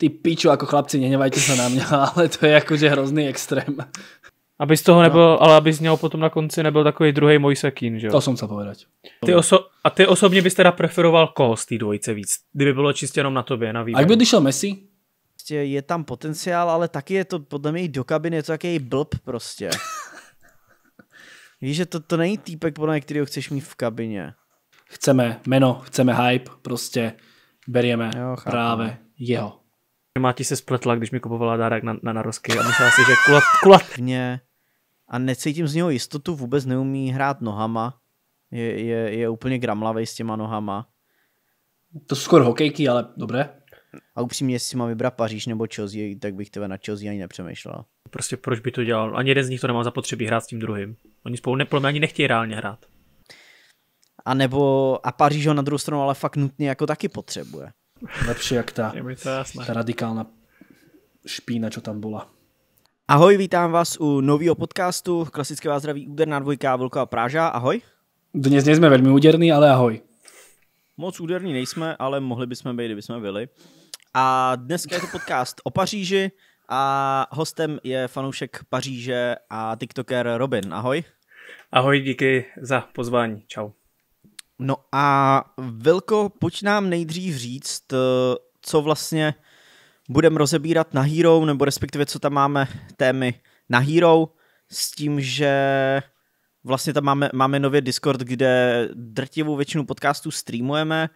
ty piču, jako chlapci, nehnevajte se na mě, ale to je jakože hrozný extrém. Aby z toho no. nebyl, no. ale aby z něho potom na konci nebyl takový druhý Keen, že jo? To jsem se povedať. Ty oso- a ty osobně bys teda preferoval koho z té dvojice víc, kdyby bylo čistě jenom na tobě, na výběr. A kdyby šel Messi? Prostě je tam potenciál, ale taky je to podle mě do kabiny, je to takový blb prostě. Víš, že to, to není týpek, podle ho chceš mít v kabině. Chceme meno, chceme hype, prostě berieme jo, právě jeho. Máti se spletla, když mi kupovala dárek na, na narosky a myslela si, že kulat, kulat. Mě a necítím z něho jistotu, vůbec neumí hrát nohama. Je, je, je úplně gramlavej s těma nohama. To jsou skoro hokejky, ale dobré. A upřímně, jestli mám vybrat Paříž nebo Chelsea, tak bych tebe na Chelsea ani nepřemýšlel. Prostě proč by to dělal? Ani jeden z nich to nemá zapotřebí hrát s tím druhým. Oni spolu ne, ani nechtějí reálně hrát. A nebo, a Paříž ho na druhou stranu ale fakt nutně jako taky potřebuje. Lepšie, jak tá, tá radikálna špína, čo tam bola. Ahoj, vítám vás u nového podcastu. Klasické vás zdraví úderná dvojka Vlka a Práža. Ahoj. Dnes nejsme velmi úderní, ale ahoj. Moc úderní nejsme, ale mohli bychom být, kdybychom byli. A dneska je to podcast o Paříži a hostem je fanoušek Paříže a tiktoker Robin. Ahoj. Ahoj, díky za pozvání. Čau. No a Vilko, pojď nám nejdřív říct, eh, co vlastně budeme rozebírat na Hero, nebo respektive co tam máme témy na Hero, s tím, že vlastně tam máme, máme nově Discord, kde drtivou většinu podcastů streamujeme,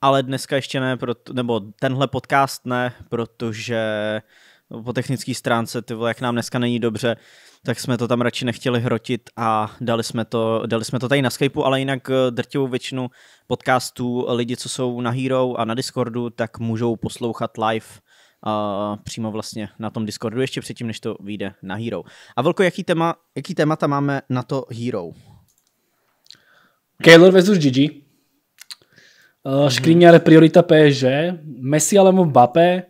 ale dneska ještě ne, proto, nebo tenhle podcast ne, protože uh, po technické stránce, ty vole, jak nám dneska není dobře, tak jsme to tam radši nechtěli hrotit a dali jsme to, dali jsme to tady na Skypeu, ale jinak eh, drtivou většinu podcastů lidi, co jsou na Hero a na Discordu, tak můžou poslouchat live a přímo vlastně na tom Discordu ještě předtím, než to vyjde na Hero. A Velko, jaký, téma, jaký témata máme na to Hero? Keylor vs. GG. Uh, eh, mhm. Škriňar hmm. priorita PSG, Messi alebo Mbappé,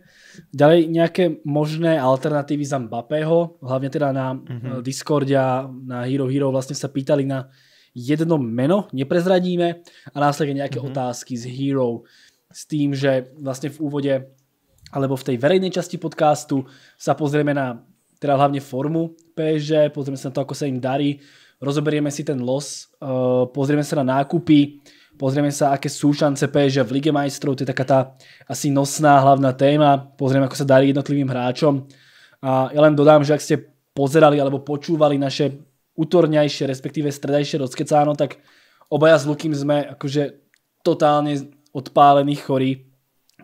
Ďalej nejaké možné alternatívy za Mbappého, hlavne teda na mm-hmm. Eh, Discorde a na Hero Hero vlastne sa pýtali na jedno meno, neprezradíme a následne nejaké mm-hmm. otázky z Hero s tým, že vlastne v úvode alebo v tej verejnej časti podcastu sa pozrieme na teda hlavne formu PSG, pozrieme sa na to, ako sa im darí, rozoberieme si ten los, eh, pozrieme sa na nákupy, Pozrieme sa, aké sú šance PSG v Lige majstrov, to je taká tá asi nosná hlavná téma. Pozrieme, ako sa darí jednotlivým hráčom. A ja len dodám, že ak ste pozerali alebo počúvali naše útorňajšie, respektíve stredajšie rozkecáno, tak obaja s Lukým sme akože totálne odpálení chorí.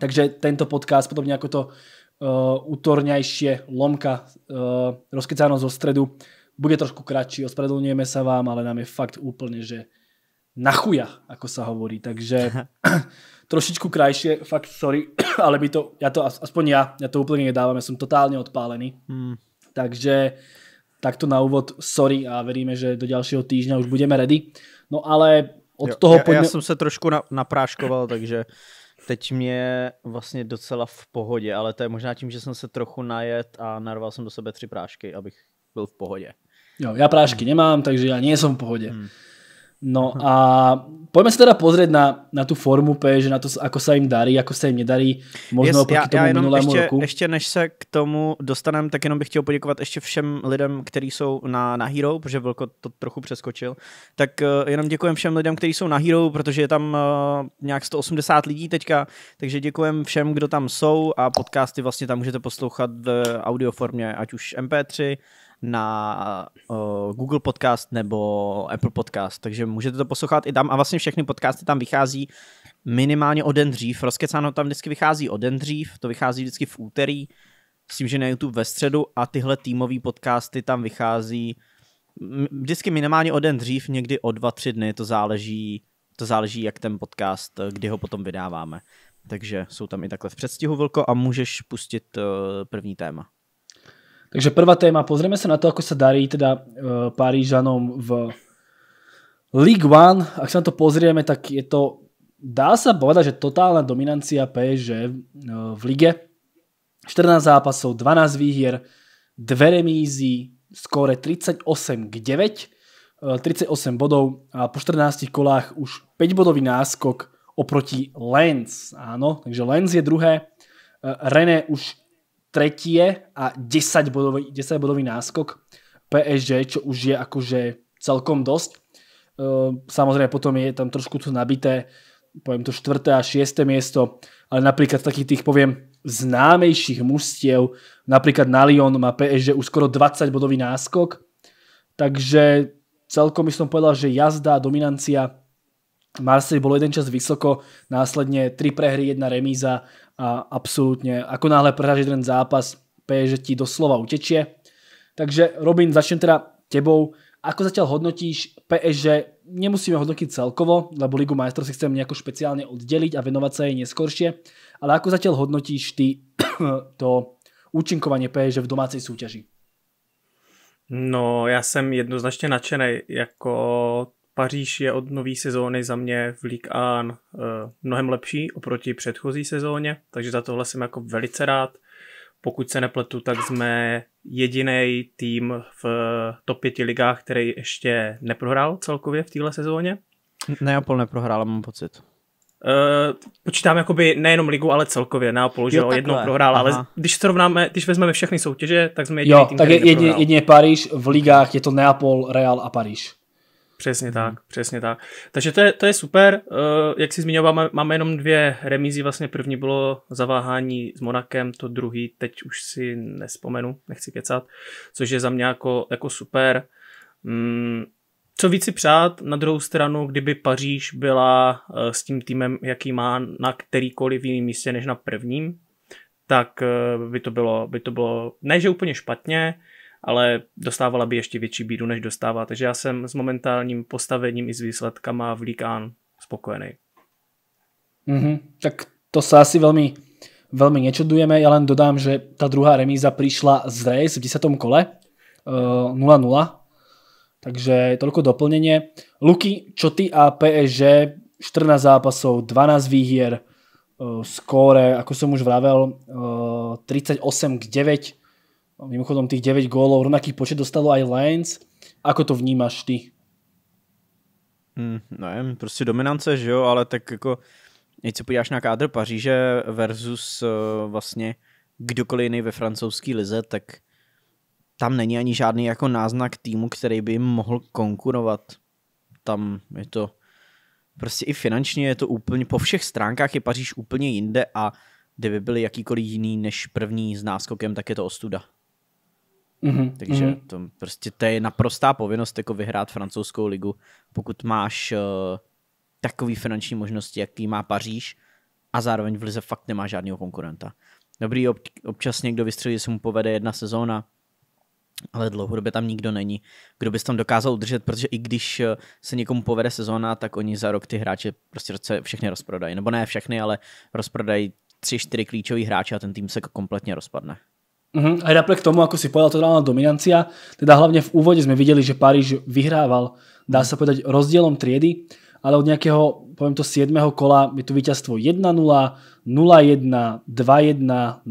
Takže tento podcast, podobne ako to uh, útorňajšie lomka uh, rozkecáno zo stredu, bude trošku kratší, ospravedlňujeme sa vám, ale nám je fakt úplne, že na chuja, ako sa hovorí. Takže trošičku krajšie, fakt sorry, ale by to, ja to, aspoň ja, ja to úplne nedávam, ja som totálne odpálený. Hmm. Takže takto na úvod sorry a veríme, že do ďalšieho týždňa už budeme ready. No ale od jo, toho... Ja, poďme... ja jsem se trošku na, napráškoval, takže teď mě vlastně docela v pohodě, ale to je možná tím, že jsem se trochu najet a narval jsem do sebe tři prášky, abych byl v pohodě. Jo, já prášky nemám, takže já nejsem v pohodě. Hmm. No a pojďme se teda pozrieť na, na tu formu P, že na to, ako sa im darí, ako sa im nedarí, možno yes, oproti tomu já minulému ještě, roku. Ještě než se k tomu dostaneme, tak jenom bych chtěl poděkovat ještě všem lidem, kteří jsou na, na Hero, protože Vlko to trochu přeskočil, tak uh, jenom děkujem všem lidem, kteří jsou na Hero, protože je tam uh, nějak 180 lidí teďka, takže děkujem všem, kdo tam jsou a podcasty vlastně tam můžete poslouchat v audioformě, ať už MP3, na uh, Google Podcast nebo Apple Podcast, takže můžete to poslouchat i tam a vlastně všechny podcasty tam vychází minimálně o den dřív. Rozkecáno tam vždycky vychází o den dřív, to vychází vždycky v úterý, s tím, že na YouTube ve středu a tyhle týmové podcasty tam vychází mm, vždycky minimálně o den dřív, někdy o dva, tři dny, to záleží, to záleží jak ten podcast, eh, kdy ho potom vydáváme. Takže jsou tam i takhle v předstihu, Vilko, a můžeš pustit uh, první téma. Takže prvá téma, pozrieme sa na to, ako sa darí teda e, Parížanom v League One. Ak sa na to pozrieme, tak je to, dá sa povedať, že totálna dominancia PSG e, v lige. 14 zápasov, 12 výhier, 2 remízy, skóre 38 k 9. 38 e, bodov a po 14 kolách už 5-bodový náskok oproti Lens. Áno, takže Lens je druhé. René už tretie a 10 bodový, 10 bodový náskok PSG, čo už je akože celkom dosť. Ehm, samozrejme potom je tam trošku tu nabité, poviem to 4. a 6. miesto, ale napríklad takých tých poviem známejších mužstiev, napríklad na Lyon má PSG už skoro 20 bodový náskok, takže celkom by som povedal, že jazda, dominancia Marseille bolo jeden čas vysoko, následne tri prehry, jedna remíza a absolútne, ako náhle prehráš jeden zápas, PSG že ti doslova utečie. Takže Robin, začnem teda tebou. Ako zatiaľ hodnotíš PSG? Nemusíme hodnotiť celkovo, lebo Ligu majstrov si chcem nejako špeciálne oddeliť a venovať sa jej neskôršie. Ale ako zatiaľ hodnotíš ty to účinkovanie PSG v domácej súťaži? No, já jsem jednoznačne nadšený. Jako Paříž je od nové sezóny za mě v Ligue 1 eh, mnohem lepší oproti předchozí sezóně, takže za tohle jsem jako velice rád. Pokud se nepletu, tak jsme jediný tým v top 5 ligách, který ještě neprohrál celkově v téhle sezóně. Neapol neprohrál, mám pocit. Uh, počítám jakoby nejenom ligu, ale celkově Neapol, že jo, jednou prohrál, Aha. ale když srovnáme, když vezmeme všechny soutěže, tak jsme jediný jo, tým, tak který je, jedině, jedině Paríž v ligách je to Neapol, Real a Paríž. Přesně hmm. tak, hmm. přesně tak. Takže to je, to je super. Eh, jak si zmiňoval, máme, máme jenom dvě remízy. Vlastně první bylo zaváhání s Monakem, to druhý teď už si nespomenu, nechci kecat, což je za mě jako, jako super. Hmm, co víc si přát, na druhou stranu, kdyby Paříž byla eh, s tím týmem, jaký má na kterýkoliv jiném místě než na prvním, tak eh, by to bylo, by to bylo ne, že úplně špatně, ale dostávala by ještě větší bídu, než dostává. Takže já jsem s momentálním postavením i s výsledkama v Líkán spokojený. Mm-hmm. Tak to se asi velmi velmi nečudujeme. Já len dodám, že ta druhá remíza přišla z Race v 10. kole. 0-0. Eh, Takže toľko doplnenie. Luky, čo ty a PSG? 14 zápasov, 12 výhier, eh, skóre, ako som už vravel, 38 eh, k 9 Mimochodom tých 9 gólov, rovnaký počet dostalo aj Lions. Ako to vnímáš ty? Hmm, ne, prostě dominance, že jo, ale tak jako, když se podíváš na kádr Paříže versus uh, vlastně kdokoliv jiný ve francouzské lize, tak tam není ani žádný jako náznak týmu, který by jim mohl konkurovat. Tam je to prostě i finančně je to úplně, po všech stránkách je Paříž úplně jinde a kdyby byli jakýkoliv jiný než první s náskokem, tak je to ostuda. Mm-hmm. Takže mm-hmm. to prostě to je naprostá povinnost jako vyhrát francouzskou ligu, pokud máš uh, takový finanční možnosti, jaký má Paříž a zároveň v lize fakt nemá žádného konkurenta. Dobrý, ob, občas někdo vystřelí, že se mu povede jedna sezóna, ale dlouhodobě tam nikdo není, kdo by tam dokázal udržet, protože i když eh, se někomu povede sezóna, tak oni za rok ty hráče prostě všechny rozprodají. Nebo ne všechny, ale rozprodají tři, čtyři klíčový hráče a ten tým se kompletně rozpadne. Uh-huh. Mhm. Aj napriek tomu, ako si povedal, totálna dominancia, teda hlavne v úvode sme videli, že Paríž vyhrával, dá sa povedať, rozdielom triedy, ale od nejakého, poviem to, 7. kola je tu víťazstvo 1-0, 0-1, 2-1, 0-0, 1-0,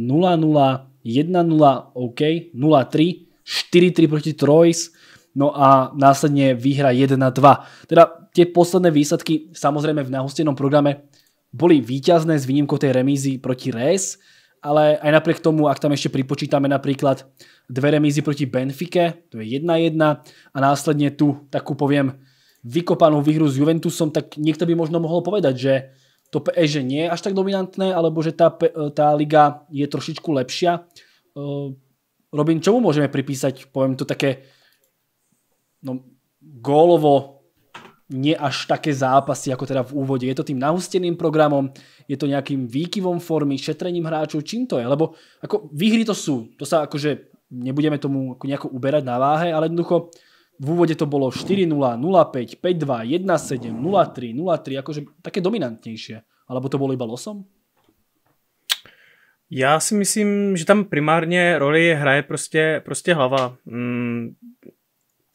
OK, 0-3, 4-3 proti Trojs, no a následne výhra 1-2. Teda tie posledné výsledky samozrejme v nahustenom programe boli víťazné s výnimkou tej remízy proti Rés, ale aj napriek tomu, ak tam ešte pripočítame napríklad dve remízy proti Benfike, to je 1-1 a následne tu takú poviem vykopanú výhru s Juventusom, tak niekto by možno mohol povedať, že to PSG nie je až tak dominantné, alebo že tá, e, tá liga je trošičku lepšia. E, Robin, čomu môžeme pripísať, poviem to také no, gólovo nie až také zápasy, ako teda v úvode. Je to tým nahusteným programom, je to nejakým výkyvom formy, šetrením hráčov, čím to je? Lebo ako výhry to sú, to sa akože nebudeme tomu ako nejako uberať na váhe, ale jednoducho v úvode to bolo 4-0, 0-5, 5-2, 1-7, 0-3, 0-3, akože také dominantnejšie. Alebo to bolo iba losom? Já si myslím, že tam primárně roli hraje prostě, prostě hlava. Mm,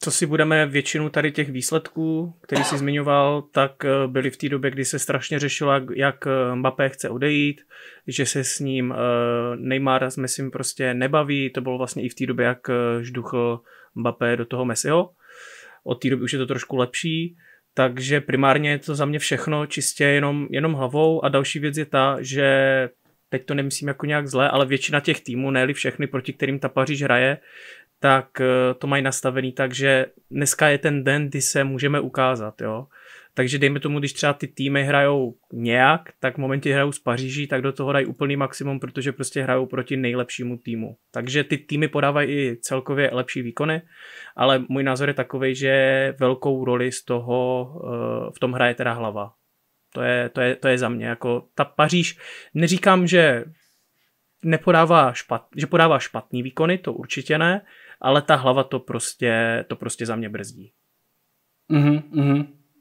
co si budeme, většinu tady těch výsledků, který si zmiňoval, tak eh, byly v té době, kdy se strašně řešila, jak eh, Mbappé chce odejít, že se s ním eh, Neymar s Messim prostě nebaví, to bylo vlastně i v té době, jak žduchl Mbappé do toho Messiho. Od té doby už je to trošku lepší, takže primárně je to za mě všechno čistě jenom, jenom hlavou a další věc je ta, že teď to nemyslím jako nějak zlé, ale většina těch týmů, ne všechny, proti kterým ta Paříž hraje, tak eh, to mají nastavený tak, že dneska je ten den, kdy se můžeme ukázat, jo. Takže dejme tomu, když třeba ty týmy hrajou nějak, tak v momentě hrajou z Paříží, tak do toho dají úplný maximum, protože prostě hrajou proti nejlepšímu týmu. Takže ty týmy podávají i celkově lepší výkony, ale můj názor je takový, že velkou roli z toho eh, v tom hraje teda hlava. To je, to je, to je za mě. Jako ta Paříž, neříkám, že nepodává špat, že podává špatný výkony, to určitě ne, ale ta hlava to prostě, to prostě za mě brzdí. Mm-hmm,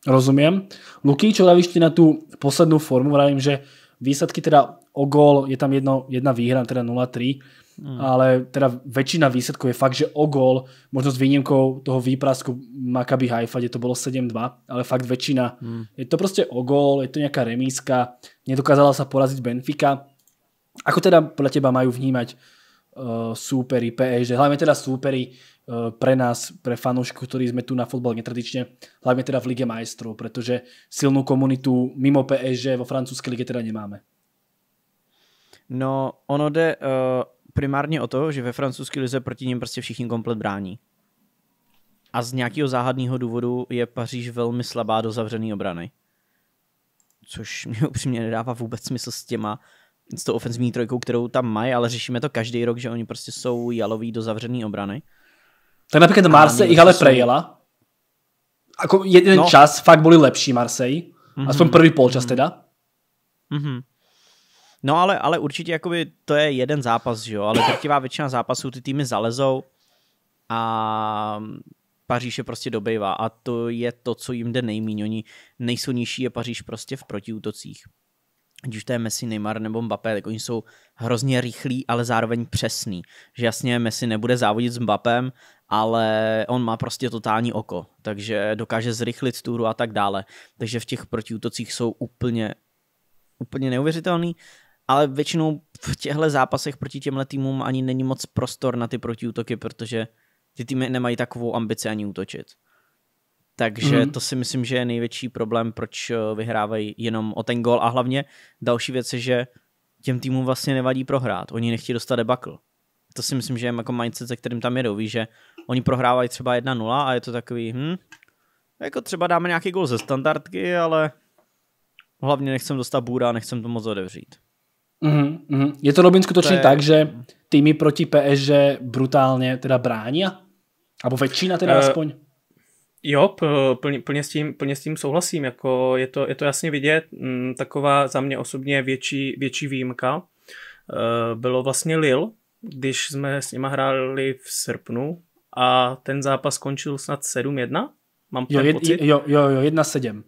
mm-hmm. Luky, čo dávíš ty na tu poslední formu? Vravím, že výsledky teda o gól, je tam jedno, jedna výhra, teda 0-3, mm. ale teda väčšina výsledků je fakt, že o gól, možno s výnimkou toho výprasku Maccabi Haifa, kde to bolo 7-2, ale fakt väčšina. Mm. Je to prostě o gól, je to nějaká remíska, nedokázala sa poraziť Benfica. Ako teda podľa teba majú vnímať Eh, súperi PE, že hlavne teda súperi eh, pre nás, pre fanúšku, ktorí sme tu na fotbal netradične, hlavne teda v Lige majstrov, pretože silnú komunitu mimo PSG vo francúzskej lige teda nemáme. No, ono jde uh, primárně o to, že ve francouzské lize proti ním prostě všichni komplet brání. A z nějakého záhadného důvodu je Paříž velmi slabá do zavřené obrany. Což mě upřímně nedává vůbec smysl s těma, s tou ofenzivní trojkou, kterou tam mají, ale řešíme to každý rok, že oni prostě jsou jaloví do zavřený obrany. Tak například Marse i ale jsou... prejela. Ako jeden no. čas fakt byli lepší Marseille. Mm-hmm. Aspoň první polčas mm-hmm. teda. Mm-hmm. No ale, ale určitě jakoby to je jeden zápas, že jo, ale drtivá většina zápasů ty týmy zalezou a Paříž je prostě dobejvá a to je to, co jim jde nejméně. Oni nižší je Paříž prostě v protiútocích ať už to je Messi, Neymar nebo Mbappé, tak oni jsou hrozně rychlí, ale zároveň přesný. Že jasně Messi nebude závodit s Mbappem, ale on má prostě totální oko, takže dokáže zrychlit túru a tak dále. Takže v těch protiútocích jsou úplně, úplně neuvěřitelný, ale většinou v těchto zápasech proti těmhle týmům ani není moc prostor na ty protiútoky, protože ty týmy nemají takovou ambici ani útočit. Takže mm. to si myslím, že je největší problém, proč eh, vyhrávají jenom o ten gol. A hlavně další věc je, že těm týmům vlastně nevadí prohrát. Oni nechtějí dostat debakl. To si myslím, že je jako mindset, se kterým tam jedou. Víš, že oni prohrávají třeba 1-0 a je to takový, hm, jako třeba dáme nějaký gol ze standardky, ale hlavně nechcem dostat bůra a nechcem to moc odevřít. Mm-hmm. Je to robin skutečně je... tak, že týmy proti PSG brutálně teda brání? Abo většina teda uh, aspoň? Jo, plně, plně, s tím, plně s tím souhlasím. Jako je, to, je to jasně vidět. Mm, taková za mě osobně větší, větší výjimka eh, bylo vlastně Lil, když jsme s nima hráli v srpnu a ten zápas skončil snad 7-1. Mám jo, jed, pocit. Jo, jo, jo, 1-7.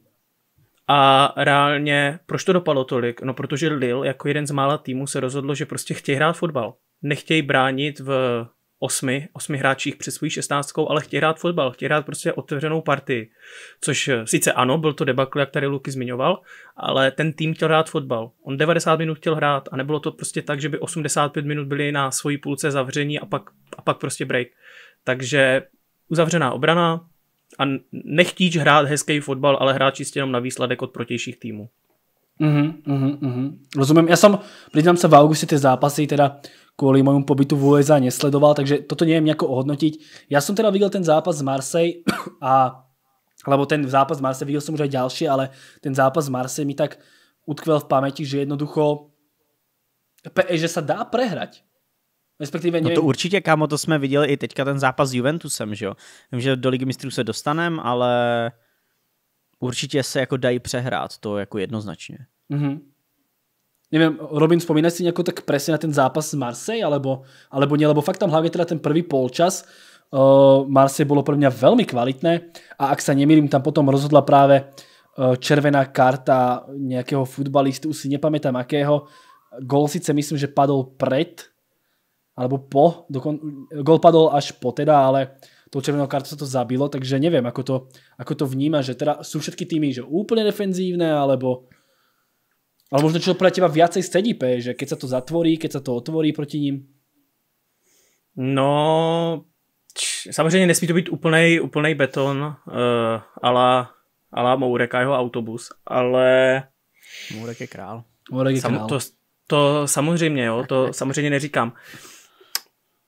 A reálně, proč to dopadlo tolik? No, protože Lil jako jeden z mála týmů se rozhodlo, že prostě chtějí hrát fotbal. Nechtějí bránit v osmi, osmi hráčích před svou šestnáctkou, ale chtějí hrát fotbal, chtějí hrát prostě otevřenou partii. Což eh, sice ano, byl to debakl, jak tady Luky zmiňoval, ale ten tým chtěl hrát fotbal. On 90 minut chtěl hrát a nebylo to prostě tak, že by 85 minut byli na svoji půlce zavření a pak, a pak prostě break. Takže uzavřená obrana a nechtíč hrát hezký fotbal, ale hrát čistě jenom na výsledek od protějších týmů. Mm-hmm, mm-hmm. Rozumím. Já jsem, přiznám se, v auguste ty zápasy teda kvůli mojemu pobytu v USA nesledoval, takže toto nevím nějak ohodnotit. Já jsem teda viděl ten zápas z Marseille a lebo ten zápas z Marseille, viděl jsem už aj další, ale ten zápas z Marseille mi tak utkvel v paměti, že jednoducho že se dá prehrať. Respektive nevím. No to určitě, kámo, to jsme viděli i teďka ten zápas s Juventusem, že jo? Vím, že do Ligy mistrů se dostanem, ale určitě se jako dají přehrát, to jako jednoznačně. Mm-hmm. Nevím, Robin, vzpomínáš si jako tak presně na ten zápas s Marseille, alebo, alebo nie, lebo fakt tam hlavně teda ten první polčas, uh, Marseille bylo pro mě velmi kvalitné a ak se nemýlím, tam potom rozhodla právě uh, červená karta nějakého futbalistu, už si nepamětám jakého gol sice myslím, že padl pred, alebo po, dokon, gol padl až po teda, ale tou červenou kartou sa to zabilo, takže neviem, ako to, ako to vníma, že teda sú všetky týmy že úplne defenzívne, alebo ale možno čo pre teba viacej sedí, že keď sa to zatvorí, keď sa to otvorí proti ním? No, samozřejmě nesmí to být úplnej, úplnej beton uh, ala, ala Mourek a jeho autobus, ale... Mourek je král. Mourek je král. Sam, to, to samozřejmě, jo, to samozřejmě neříkám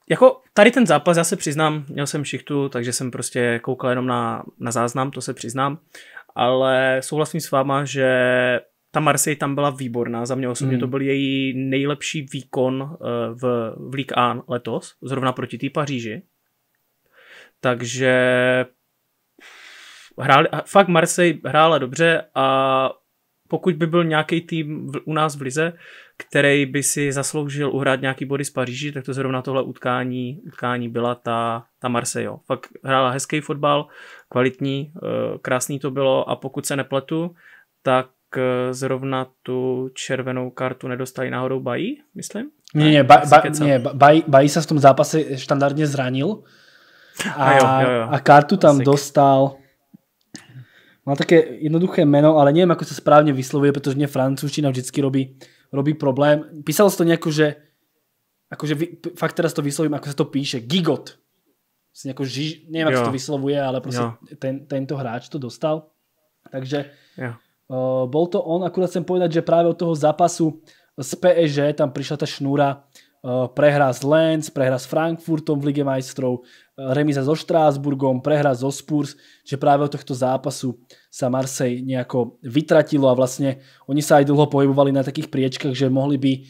jako tady ten zápas, já se přiznám, měl jsem šichtu, takže jsem prostě koukal jenom na, na záznam, to se přiznám, ale souhlasím s váma, že ta Marseille tam byla výborná, za mě osobně mm. to byl její nejlepší výkon eh, v, v Ligue 1 letos, zrovna proti té Paříži. Takže hráli, fakt Marseille hrála dobře a pokud by byl nějaký tým v, u nás v Lize, který by si zasloužil uhrát nějaký body z Paříži, tak to zrovna tohle utkání, utkání byla ta, ta Marseille. Fakt hrála hezký fotbal, kvalitní, eh, krásný to bylo a pokud se nepletu, tak eh, zrovna tu červenou kartu nedostali náhodou Bají, myslím? Ne, ne, ba, ba, ne Bají, se v tom zápase štandardně zranil a, a, jo, jo, jo. a kartu tam Asik. dostal má také jednoduché meno, ale nevím, jak se správně vyslovuje, protože mě francouzština vždycky robí robí problém. Písalo sa to nejako, že akože fakt teraz to vyslovím, ako sa to píše, Gigot. nejako ži, neviem, ako sa to vyslovuje, ale proste ten, tento hráč to dostal. Takže jo. Uh, bol to on, akurát chcem povedať, že práve od toho zápasu z PSG tam prišla ta šnúra Eh, prehra s Lenz, prehra s Frankfurtom v Lige majstrov, eh, remíza so Štrásburgom, prehra so Spurs, že práve od tohto zápasu sa Marsej nejako vytratilo a vlastne oni sa aj dlho pohybovali na takých priečkach, že mohli by eh,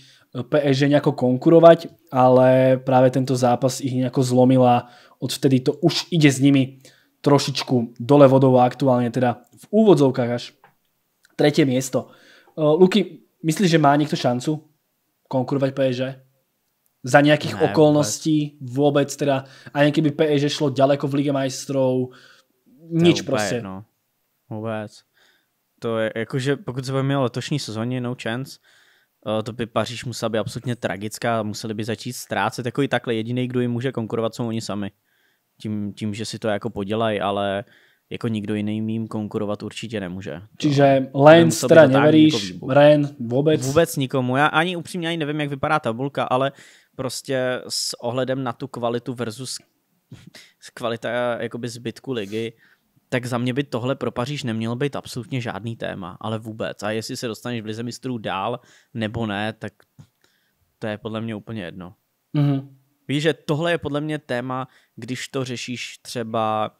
PSG nejako konkurovať, ale práve tento zápas ich nejako zlomila, odvtedy to už ide s nimi trošičku dole vodou a aktuálne teda v úvodzovkách až tretie miesto. Luky, myslíš, že má niekto šancu konkurovať PSG? za nejakých ne, okolností vôbec. vôbec teda, aj by PSG šlo ďaleko v Lige majstrov, nič prostě. No. Vůbec. To je, jakože pokud se bavíme o letošní sezóně, no chance, eh, to by Paříž musela být absolutně tragická, museli by začít ztrácet, jako i takhle jediný, kdo jim může konkurovat, jsou oni sami. Tím, tím že si to jako podělají, ale jako nikdo jiný jim konkurovat určitě nemůže. Čiže Len teda jako neveríš, Ren vůbec? Vůbec nikomu, já ani upřímně ani nevím, jak vypadá tabulka, ale prostě s ohledem na tu kvalitu versus kvalita jakoby zbytku ligy, tak za mě by tohle pro Paříž nemělo být absolutně žádný téma, ale vůbec. A jestli se dostaneš v Lize mistrů dál nebo ne, tak to je podle mě úplně jedno. Mm-hmm. Víš, že tohle je podle mě téma, když to řešíš třeba,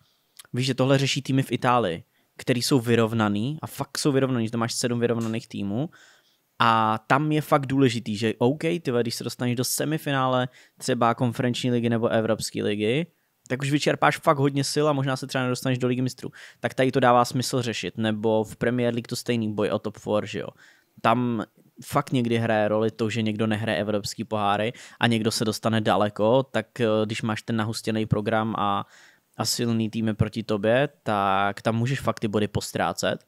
víš, že tohle řeší týmy v Itálii, který jsou vyrovnaný a fakt jsou vyrovnaný, že tam máš sedm vyrovnaných týmů a tam je fakt důležitý, že OK, ty když se dostaneš do semifinále třeba konferenční ligy nebo Evropské ligy, tak už vyčerpáš fakt hodně sil a možná se třeba nedostaneš do ligy mistrů. Tak tady to dává smysl řešit, nebo v Premier League to stejný boj o top 4, že jo. Tam fakt někdy hraje roli to, že někdo nehraje evropský poháry a někdo se dostane daleko, tak eh, když máš ten nahustěný program a, a silný týmy proti tobě, tak tam můžeš fakt ty body postrácet.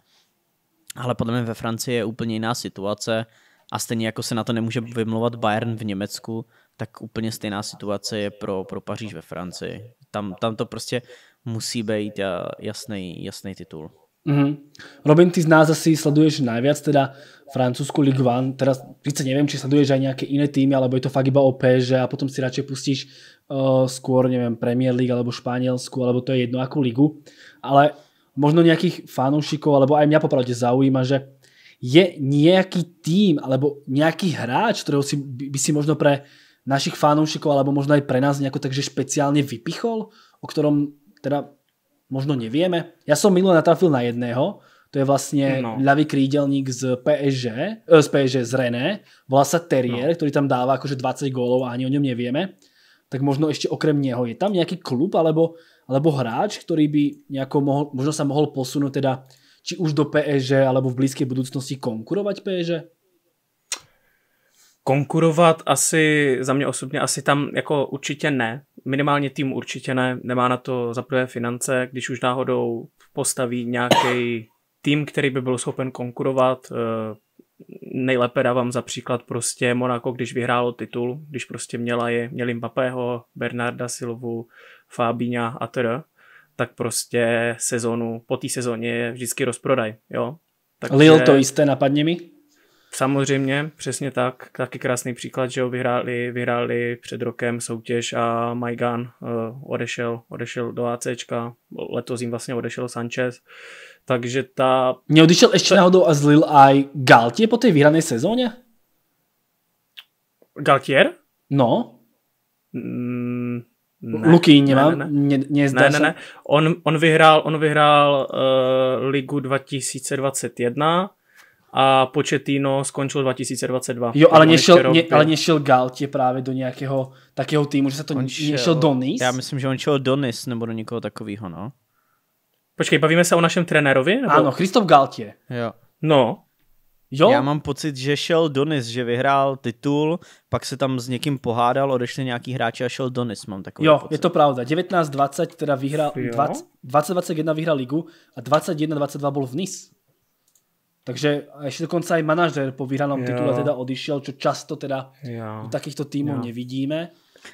Ale podle mě ve Francii je úplně jiná situace a stejně jako se na to nemůže vymlouvat Bayern v Německu, tak úplně stejná situace je pro, pro Paříž ve Francii. Tam, tam to prostě musí být jasný, eh, jasný titul. Mm-hmm. Robin, ty z nás asi sleduješ najviac teda francúzsku Ligue 1. Teraz více neviem, či sleduješ aj nejaké iné týmy, alebo je to fakt iba o PSG a potom si radšej pustíš uh, skôr, neviem, Premier League alebo Španielsku, alebo to je jedno akú ligu. Ale možno nejakých fanúšikov, alebo aj mňa popravde zaujíma, že je nejaký tým alebo nejaký hráč, ktorého si, by si možno pre našich fanúšikov alebo možno aj pre nás nejako takže špeciálne vypichol, o ktorom teda možno nevieme. Ja som minule natrafil na jedného, to je vlastne no. ľavý krídelník z PSG, eh, z PSG, z René, volá sa Terrier, no. ktorý tam dáva akože 20 gólov a ani o ňom nevieme. Tak možno ešte okrem neho je tam nejaký klub, alebo alebo hráč, ktorý by nejako mohol, možno sa mohol posunúť teda či už do PSG alebo v blízké budoucnosti konkurovat PSG? Konkurovat asi, za mě osobně, asi tam jako určitě ne. Minimálně tým určitě ne. Nemá na to zaprvé finance, když už náhodou postaví nějaký tým, který by byl schopen konkurovat. Eh, nejlépe dávám za příklad prostě Monaco, když vyhrálo titul, když prostě měla je, měli Mbappého, Bernarda Silvu, Fabíňa a tr, tak prostě sezonu, po té sezóně je vždycky rozprodaj, jo. Takže, Lil to jisté napadně mi? Samozřejmě, přesně tak. Taky krásný příklad, že ho vyhráli, vyhráli před rokem soutěž a Majgan uh, eh, odešel, odešel do ACčka, letos jim vlastně odešel Sanchez, takže ta... Neodešel ještě náhodou a zlil aj Galtier po té vyhrané sezóně? Galtier? No. Mm, ne, Lukýň, ne, ne, ne. Mě, ne, ne, ne. On, on vyhrál, on vyhrál uh, ligu 2021 a Početino skončil 2022. Jo, ale nešel, rok, ale nešel Galtě právě do nějakého takého týmu, že se to on nešel do Nys. Já myslím, že on šel do Nys, nebo do někoho takového, no. Počkej, bavíme se o našem trenérovi? Nebo... Ano, Christoph Galtě. Jo. No, Jo. Já mám pocit, že šel Donis, že vyhrál titul, pak se tam s někým pohádal, odešli nějaký hráči a šel Donis, mám takový Jo, pocit. je to pravda. 19-20 teda vyhrál, 20-21 vyhrál ligu a 21-22 byl v NIS. Takže ještě dokonce i manažer po vyhranom titule teda odišel, čo často teda jo. u takýchto týmů nevidíme.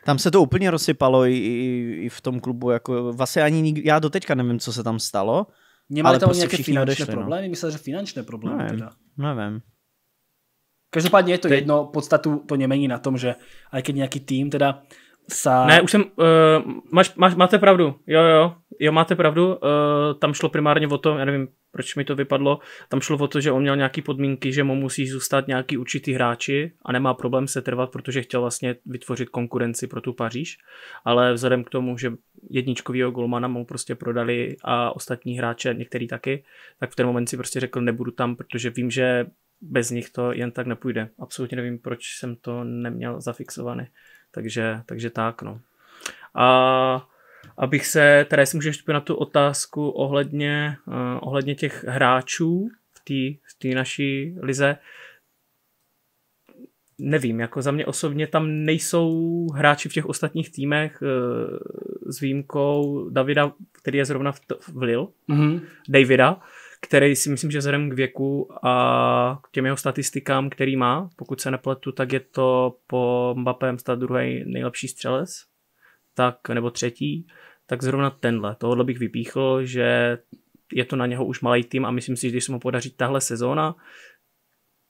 Tam se to úplně rozsypalo i, i, i v tom klubu. Jako, vlastně ani nikdy, já doteďka nevím, co se tam stalo. Nemali tam prostě nějaké finančné odešli, no. problémy? No. Myslel, že finančné problémy nevím, teda. Nevím. Každopádně je to Te... jedno, podstatu to nemení na tom, že aj keď nějaký tým teda Sa... Ne, už jsem, uh, máš, máš, máte pravdu, jo, jo, jo, máte pravdu, uh, tam šlo primárně o to, já nevím, proč mi to vypadlo, tam šlo o to, že on měl nějaké podmínky, že mu musí zůstat nějaký určitý hráči a nemá problém se trvat, protože chtěl vlastně vytvořit konkurenci pro tu Paříž, ale vzhledem k tomu, že jedničkovýho golmana mu prostě prodali a ostatní hráče, některý taky, tak v ten moment si prostě řekl, nebudu tam, protože vím, že bez nich to jen tak nepůjde. Absolutně nevím, proč jsem to neměl zafixované. Takže, takže tak, no. A abych se, teda jestli můžeš na tu otázku ohledně, uh, ohledně těch hráčů v té naší lize, nevím, jako za mě osobně tam nejsou hráči v těch ostatních týmech eh, s výjimkou Davida, který je zrovna v, v Lille, mm-hmm. Davida, který si myslím, že vzhledem k věku a k těm jeho statistikám, který má, pokud se nepletu, tak je to po Mbappém stát druhý nejlepší střelec, tak, nebo třetí, tak zrovna tenhle. Tohle bych vypíchl, že je to na něho už malý tým a myslím si, že když se mu podaří tahle sezóna,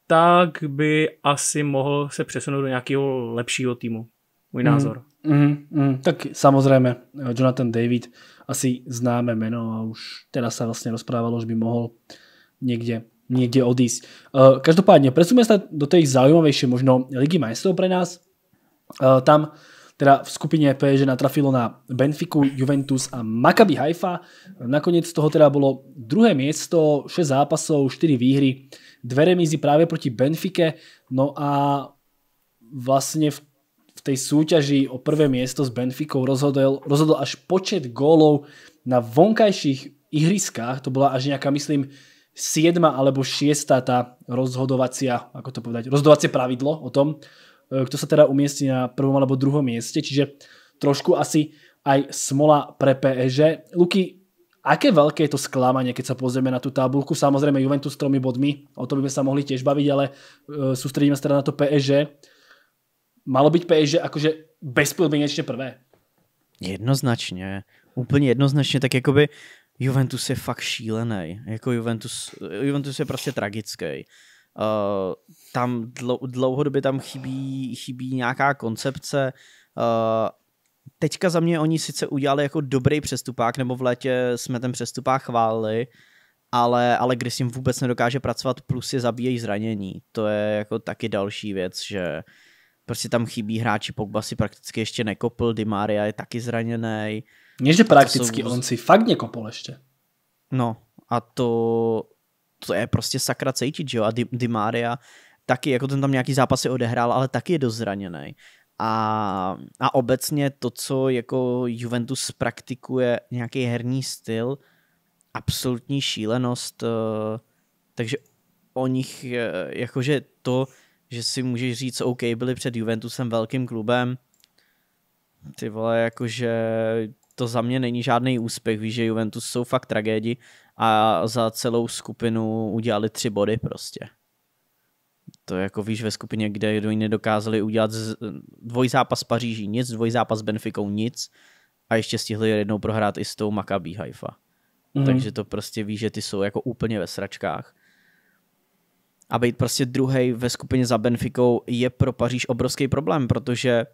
tak by asi mohl se přesunout do nějakého lepšího týmu. Můj hmm. názor. Mm, mm, mm, tak samozřejmě, Jonathan David asi známe meno a už teraz sa vlastne rozprávalo, že by mohol niekde, niekde odísť. E, každopádne, presúme sa do tej zaujímavejšie možno Ligy majstrov pre nás. E, tam teda v skupině PSG natrafilo na Benfiku, Juventus a Maccabi Haifa. Nakonec toho teda bylo druhé miesto, 6 zápasů, 4 výhry, dve remízy právě proti Benfike. No a vlastně v tej súťaži o prvé miesto s Benficou rozhodol, rozhodol až počet gólov na vonkajších ihriskách. To bola až nejaká, myslím, 7 alebo 6 tá rozhodovacia, ako to povedať, rozhodovacie pravidlo o tom, e, kto sa teda umiestni na prvom alebo druhom mieste. Čiže trošku asi aj smola pre PSG. Luky, aké veľké je to sklamanie, keď sa pozrieme na tú tabulku? Samozrejme Juventus s tromi bodmi, o to by sme sa mohli tiež baviť, ale e, sústredíme sa teda na to PSG malo byť PSG akože bezpodmienečne prvé. Jednoznačně. Úplně jednoznačně. Tak jakoby Juventus je fakt šílený. Jako Juventus, Juventus je prostě tragický. Uh, eh, tam dlou, dlouhodobě tam chybí, chybí nějaká koncepce. Uh, teďka za mě oni sice udělali jako dobrý přestupák, nebo v létě jsme ten přestupák chválili, ale, ale když jim vůbec nedokáže pracovat, plus je zabíjejí zranění. To je jako taky další věc, že prostě tam chybí hráči, Pogba si prakticky ještě nekopl, Di Maria je taky zraněný. Ne, že prakticky, jsou... on si fakt nekopl ještě. No a to, to je prostě sakra cítit, že jo, a Di, Di Maria taky, jako ten tam nějaký zápasy odehrál, ale taky je dost zraněný. A, a obecně to, co jako Juventus praktikuje, nějaký herní styl, absolutní šílenost, eh, takže o nich, jakože to, že si můžeš říct, OK, byli před Juventusem velkým klubem, ty vole, jakože to za mě není žádný úspěch, víš, že Juventus jsou fakt tragédi a za celou skupinu udělali tři body prostě. To jako víš ve skupině, kde oni nedokázali udělat z, dvojzápas s Paříží nic, dvojzápas s Benficou nic a ještě stihli jednou prohrát i s tou Maccabi Haifa. Mm-hmm. Takže to prostě víš, že ty jsou jako úplně ve sračkách a být prostě druhý ve skupině za Benficou je pro Paříž obrovský problém, protože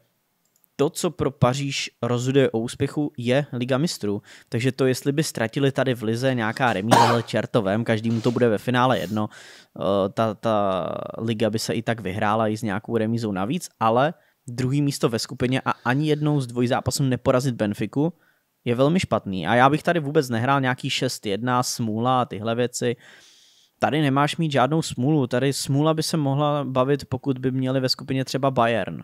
to, co pro Paříž rozhoduje o úspěchu, je Liga mistrů. Takže to, jestli by ztratili tady v Lize nějaká remíza, ale čertovém, mu to bude ve finále jedno, eh, ta, ta Liga by se i tak vyhrála i s nějakou remízou navíc, ale druhý místo ve skupině a ani jednou z dvojzápasů neporazit Benfiku je velmi špatný. A já bych tady vůbec nehrál nějaký 6-1, smůla a tyhle věci. Uh, tady nemáš mít žádnou smůlu. Tady smůla by se mohla bavit, pokud by měli ve skupině třeba Bayern.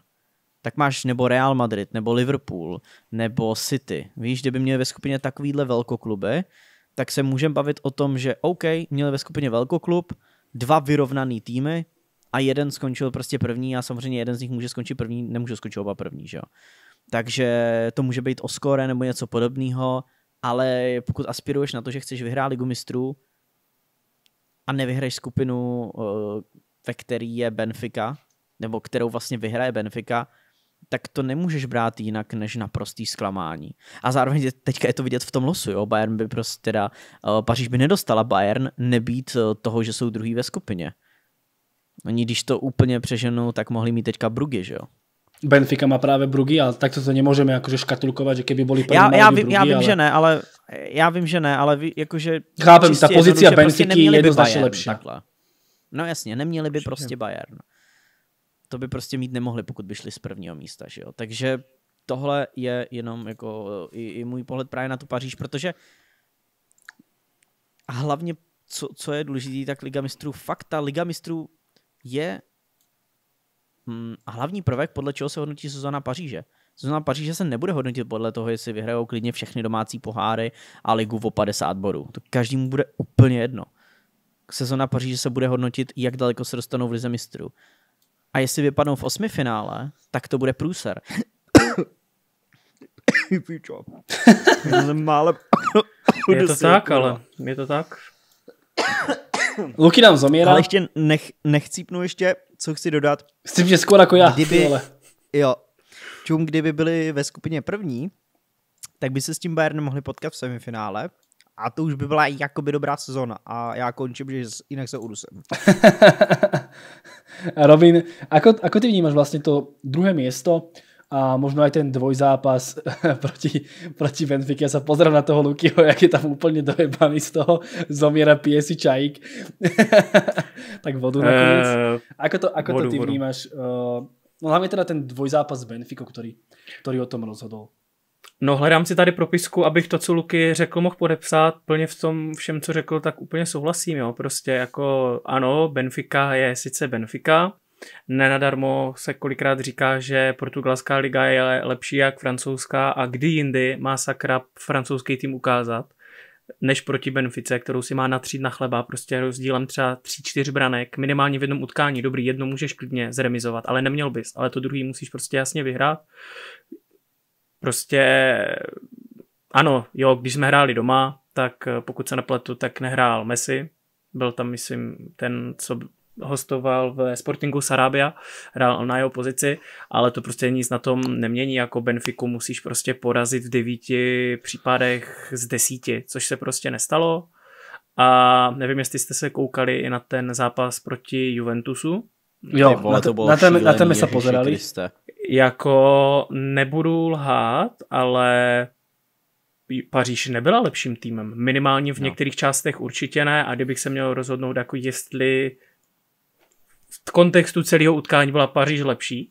Tak máš nebo Real Madrid, nebo Liverpool, nebo City. Víš, kdyby měli ve skupině takovýhle velkokluby, tak se můžeme bavit o tom, že OK, měli ve skupině velkoklub, dva vyrovnaný týmy a jeden skončil prostě první a samozřejmě jeden z nich může skončit první, nemůže skončit oba první, že jo. Takže to může být o skore nebo něco podobného, ale pokud aspiruješ na to, že chceš vyhrát ligu mistrů, a nevyhraješ skupinu, eh, ve který je Benfica, nebo kterou vlastně vyhraje Benfica, tak to nemůžeš brát jinak než na prostý zklamání. A zároveň teďka je to vidět v tom losu, jo. Bayern by prostě teda, eh, Paříž by nedostala Bayern nebýt eh, toho, že jsou druhý ve skupině. Oni když to úplně přeženou, tak mohli mít teďka Brugy, že jo. Benfica má právě Brugy, ale takto to nemůžeme jakože škatulkovat, že keby byli první, já, já, vím, já vím, ale... že ne, ale já vím, že ne, ale vy, jakože... Chápem, ta pozice prostě Benfiky prostě je jednoznačně lepší. Takhle. No jasně, neměli by prostě Bayern. To by prostě mít nemohli, pokud by šli z prvního místa, že jo. Takže tohle je jenom jako i, i můj pohled právě na tu Paříž, protože a hlavně, co, co je důležitý tak Liga mistrů, fakt ta Liga mistrů je mm, hlavní prvek, podle čeho se hodnotí sezóna Paříže. To znamená, Paříže se nebude hodnotit podle toho, jestli vyhrajou klidně všechny domácí poháry a ligu o 50 bodů. To každému bude úplně jedno. Sezona Paříže se bude hodnotit, jak daleko se dostanou v lize mistrů. A jestli vypadnou v osmi finále, tak to bude průser. Mále... je to tak, ale je to tak. Luky nám zamírá. Ale ještě nech, nechcípnu ještě, co chci dodat. Chci, že skoro jako já. Kdyby, jo, Čum, kdyby byli ve skupině první, tak by se s tím Bayern mohli potkat v semifinále. A to už by byla jakoby dobrá sezona. A já končím, že jinak se udusem. Robin, ako, ako ty vnímáš vlastně to druhé město a možno aj ten dvojzápas proti, proti Benfica. Ja sa pozerám na toho Lukyho, jak je tam úplně dojebaný z toho. Zomiera, pije si čajík. tak vodu nakonec. Eh, ako to, ako vodu, to ty vnímáš? Eh, No hlavně teda ten dvojzápas s Benficou, který, který o tom rozhodl. No hledám si tady propisku, abych to, co Luky řekl, mohl podepsat. Plně v tom všem, co řekl, tak úplně souhlasím. Jo. Prostě jako ano, Benfica je sice Benfica, Nenadarmo se kolikrát říká, že portugalská liga je lepší jak francouzská a kdy jindy má sakra francouzský tým ukázat, než proti Benfice, kterou si má natřít na chleba, prostě rozdílem třeba 3-4 branek, minimálně v jednom utkání, dobrý, jedno můžeš klidně zremizovat, ale neměl bys, ale to druhý musíš prostě jasně vyhrát. Prostě ano, jo, když jsme hráli doma, tak eh, pokud se nepletu, tak nehrál Messi, byl tam, myslím, ten, co hostoval ve Sportingu Sarabia, hrál na jeho pozici, ale to prostě nic na tom nemění, jako Benfiku musíš prostě porazit v devíti případech z desíti, což se prostě nestalo. A nevím, jestli jste se koukali i na ten zápas proti Juventusu. Jo, vole, na, to bylo na, ten, šílený, na ten se pozerali. Kriste. Jako nebudu lhát, ale Paříž nebyla lepším týmem. Minimálně v no. některých částech určitě ne. A kdybych se měl rozhodnout, jako jestli v kontextu celého utkání byla Paříž lepší,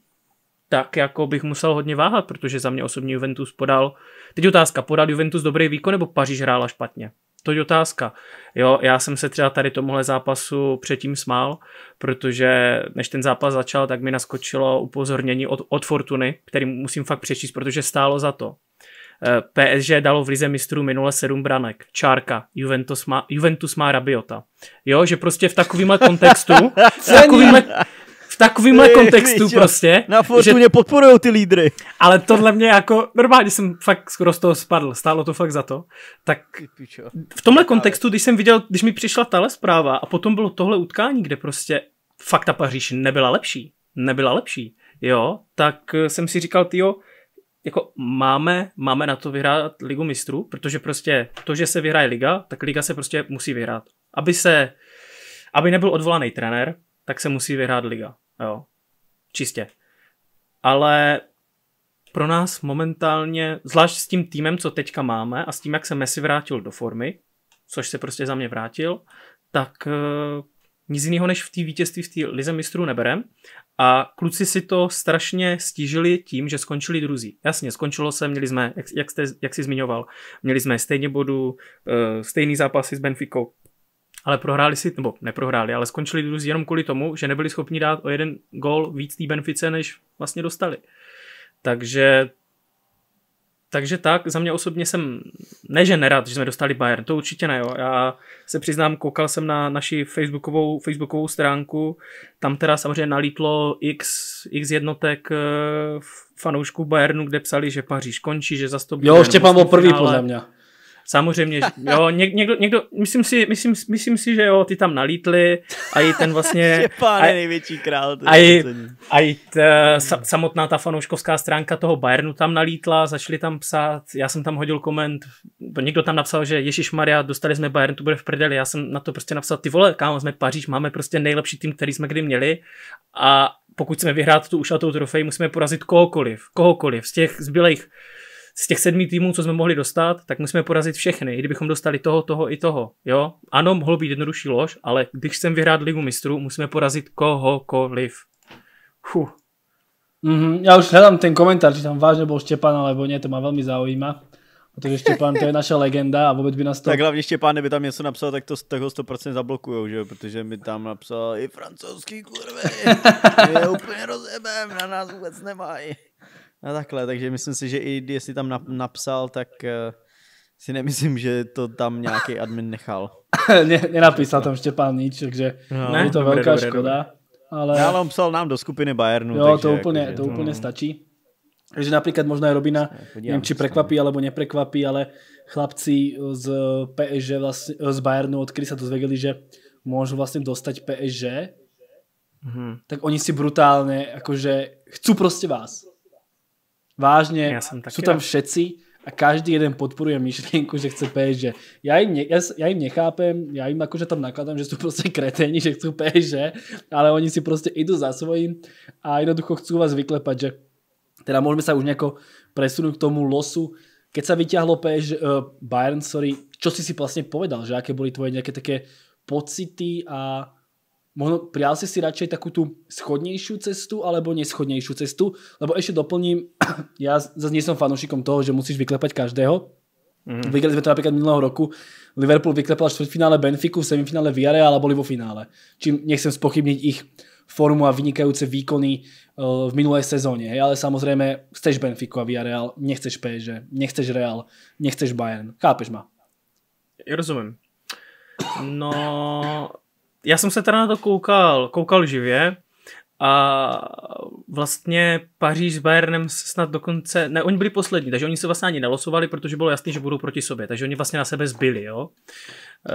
tak jako bych musel hodně váhat, protože za mě osobně Juventus podal. Teď otázka, podal Juventus dobrý výkon nebo Paříž hrála špatně? To je otázka. Jo, já jsem se třeba tady tomuhle zápasu předtím smál, protože než ten zápas začal, tak mi naskočilo upozornění od, od Fortuny, který musím fakt přečíst, protože stálo za to. Eh, PSG dalo v Lize mistrů minule sedm branek. Čárka. Juventus má, Juventus má Rabiota. Jo, že prostě v takovýmhle kontextu, v takovýmhle, v takovýmhle kontextu Víš, prostě. Na Fortuně podporují ty lídry. Ale tohle mě jako, normálně jsem fakt skoro z toho spadl, stálo to fakt za to. Tak v tomhle kontextu, když jsem viděl, když mi přišla tahle zpráva a potom bylo tohle utkání, kde prostě fakt ta Paříž nebyla lepší, nebyla lepší, jo, tak eh, jsem si říkal, tyjo, jako máme, máme na to vyhrát ligu mistrů, protože prostě to, že se vyhraje liga, tak liga se prostě musí vyhrát. Aby se, aby nebyl odvolaný trenér, tak se musí vyhrát liga. Jo. Čistě. Ale pro nás momentálně, zvlášť s tím týmem, co teďka máme a s tím, jak se Messi vrátil do formy, což se prostě za mě vrátil, tak eh, nic jiného než v té vítězství v té lize mistrů neberem. A kluci si to strašně stížili tím, že skončili druzí. Jasně, skončilo se, měli jsme, jak, jak, jste, jak jsi zmiňoval, měli jsme stejně bodů, eh, stejný zápasy s Benficou, ale prohráli si, nebo neprohráli, ale skončili druzí jenom kvůli tomu, že nebyli schopni dát o jeden gol víc té Benfice, než vlastně dostali. Takže takže tak, za mě osobně jsem, ne že nerad, že jsme dostali Bayern, to určitě ne, jo. Já se přiznám, koukal jsem na naši facebookovou, facebookovou stránku, tam teda samozřejmě nalítlo x, x jednotek eh, fanoušků Bayernu, kde psali, že Paříž končí, že zastoupí. Jo, Štěpán byl první podle mě. Samozřejmě, jo, něk, někdo, někdo, myslím si, myslím, myslím si, že jo, ty tam nalítli a i ten vlastně... Štěpán je největší král. A i, samotná ta fanouškovská stránka toho Bayernu tam nalítla, začali tam psát, já jsem tam hodil koment, někdo tam napsal, že Ježíš Maria, dostali jsme Bayern, to bude v prdeli, já jsem na to prostě napsal, ty vole, kámo, jsme Paříž, máme prostě nejlepší tým, který jsme kdy měli a pokud chceme vyhrát tu ušatou trofej, musíme porazit kohokoliv, kohokoliv z těch zbylejch z těch sedmi týmů, co jsme mohli dostat, tak musíme porazit všechny, kdybychom dostali toho, toho i toho. Jo? Ano, mohlo být jednodušší lož, ale když chceme vyhrát ligu mistrů, musíme porazit kohokoliv. Huh. Mm-hmm. Já už hledám ten komentář, či tam vážně byl Štěpán, alebo ne, to má velmi zaujíma. Protože Štěpán to je naše legenda a vůbec by nás to... Tak hlavně Štěpán, kdyby tam něco napsal, tak, to, tak ho 100% zablokujou, že Protože mi tam napsal i francouzský kurvy, je úplně rozebem, na nás vůbec nemají. No takhle, takže myslím si, že i jestli tam napsal, tak eh, si nemyslím, že to tam nějaký admin nechal. ne, nenapísal tam Štěpán nic, takže no, je to dobré, velká dobré, škoda. Dobré. Ale... Já, ale on psal nám do skupiny Bayernu. Jo, takže to jako, úplně, jako, to, to úplně no. stačí. Takže například možná aj Robina, nevím, či prekvapí alebo neprekvapí, ale chlapci z PSG vlastně, z Bayernu, odkedy sa dozvedeli, že môžu vlastně dostať PSG, mm-hmm. tak oni si brutálně, jakože chcú prostě vás. Vážne, ja som sú tam všetci a každý jeden podporuje myšlienku, že chce PSG. Ja im, ne, ja, ja im nechápem, ja im akože tam nakladám, že sú proste kreténi, že chcú PSG, ale oni si proste idú za svojím a jednoducho chcú vás vyklepať, že teda môžeme sa už nejako presunúť k tomu losu. Keď sa vyťahlo PSG, uh, eh, Bayern, sorry, čo si si vlastne povedal, že aké boli tvoje nejaké také pocity a možno prial si si radšej takú tú schodnejšiu cestu alebo neschodnejšiu cestu, lebo ešte doplním, ja zase nie som fanúšikom toho, že musíš vyklepať každého. Mm. Vyhrali sme to napríklad minulého roku. Liverpool vyklepal v štvrtfinále Benfiku, v semifinále Viare, ale boli vo finále. Čím nechcem spochybniť ich formu a vynikajúce výkony eh, v minulé sezóne. Hej? Ale samozrejme, chceš Benfiku a Villarreal, nechceš PSG, nechceš Real, nechceš Bayern. Chápeš ma? Rozumím. No, já jsem se teda na to koukal, koukal živě a vlastně Paříž s Bayernem se snad dokonce, ne, oni byli poslední, takže oni se vlastně ani nelosovali, protože bylo jasné, že budou proti sobě, takže oni vlastně na sebe zbyli, jo. E,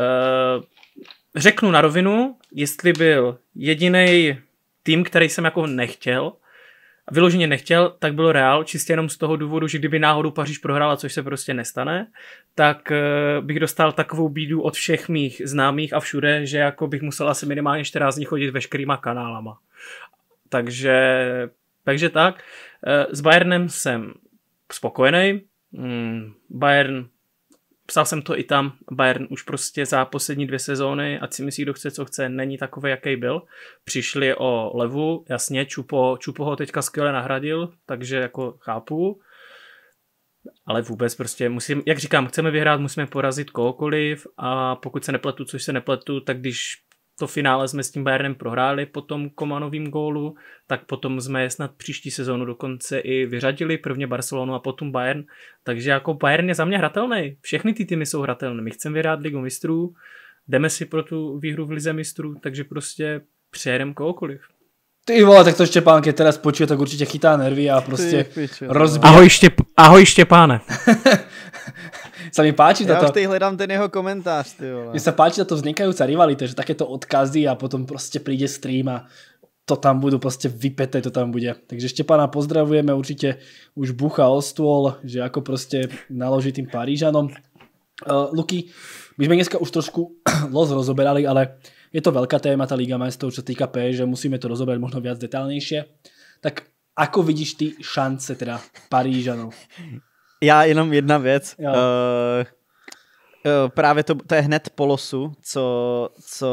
řeknu na rovinu, jestli byl jediný tým, který jsem jako nechtěl, vyloženě nechtěl, tak byl Real, čistě jenom z toho důvodu, že kdyby náhodou Paříž prohrála, což se prostě nestane, tak eh, bych dostal takovou bídu od všech mých známých a všude, že jako bych musel asi minimálně 14 dní chodit veškerýma kanálama. Takže, takže tak. Eh, s Bayernem jsem spokojený. Hmm, Bayern psal jsem to i tam, Bayern už prostě za poslední dvě sezóny, ať si myslí, kdo chce, co chce, není takový, jaký byl. Přišli o levu, jasně, Čupo, Čupo ho teďka skvěle nahradil, takže jako chápu. Ale vůbec prostě musím, jak říkám, chceme vyhrát, musíme porazit kohokoliv a pokud se nepletu, což se nepletu, tak když to finále jsme s tím Bayernem prohráli po tom Komanovým gólu, tak potom jsme je snad příští sezónu dokonce i vyřadili, prvně Barcelonu a potom Bayern, takže jako Bayern je za mě hratelný, všechny ty týmy jsou hratelné, my chceme vyhrát ligu mistrů, jdeme si pro tu výhru v lize mistrů, takže prostě přejedeme kohokoliv. Ty vole, tak to Štěpán, je teda spočuje, tak určitě chytá nervy a prostě no. rozbije. Ahoj, štěp, ahoj Štěpáne. se mi páči Já tato. Já už hledám ten jeho komentář, ty vole. Mně se páči tato vznikající rivalita, že také to odkazy a potom prostě přijde stream a to tam budu prostě vypete, to tam bude. Takže Štěpána pozdravujeme, určitě už bucha o stůl, že jako prostě naloží tým Parížanom. Uh, Luky, my jsme dneska už trošku los rozoberali, ale je to veľká téma tá Liga majstrov, čo týka P, že musíme to rozobrať možno viac detálnejšie. Tak ako vidíš ty šance teda Parížanů? Já jenom jedna věc. Jo. Uh, uh, právě to, to je hned po losu, co, co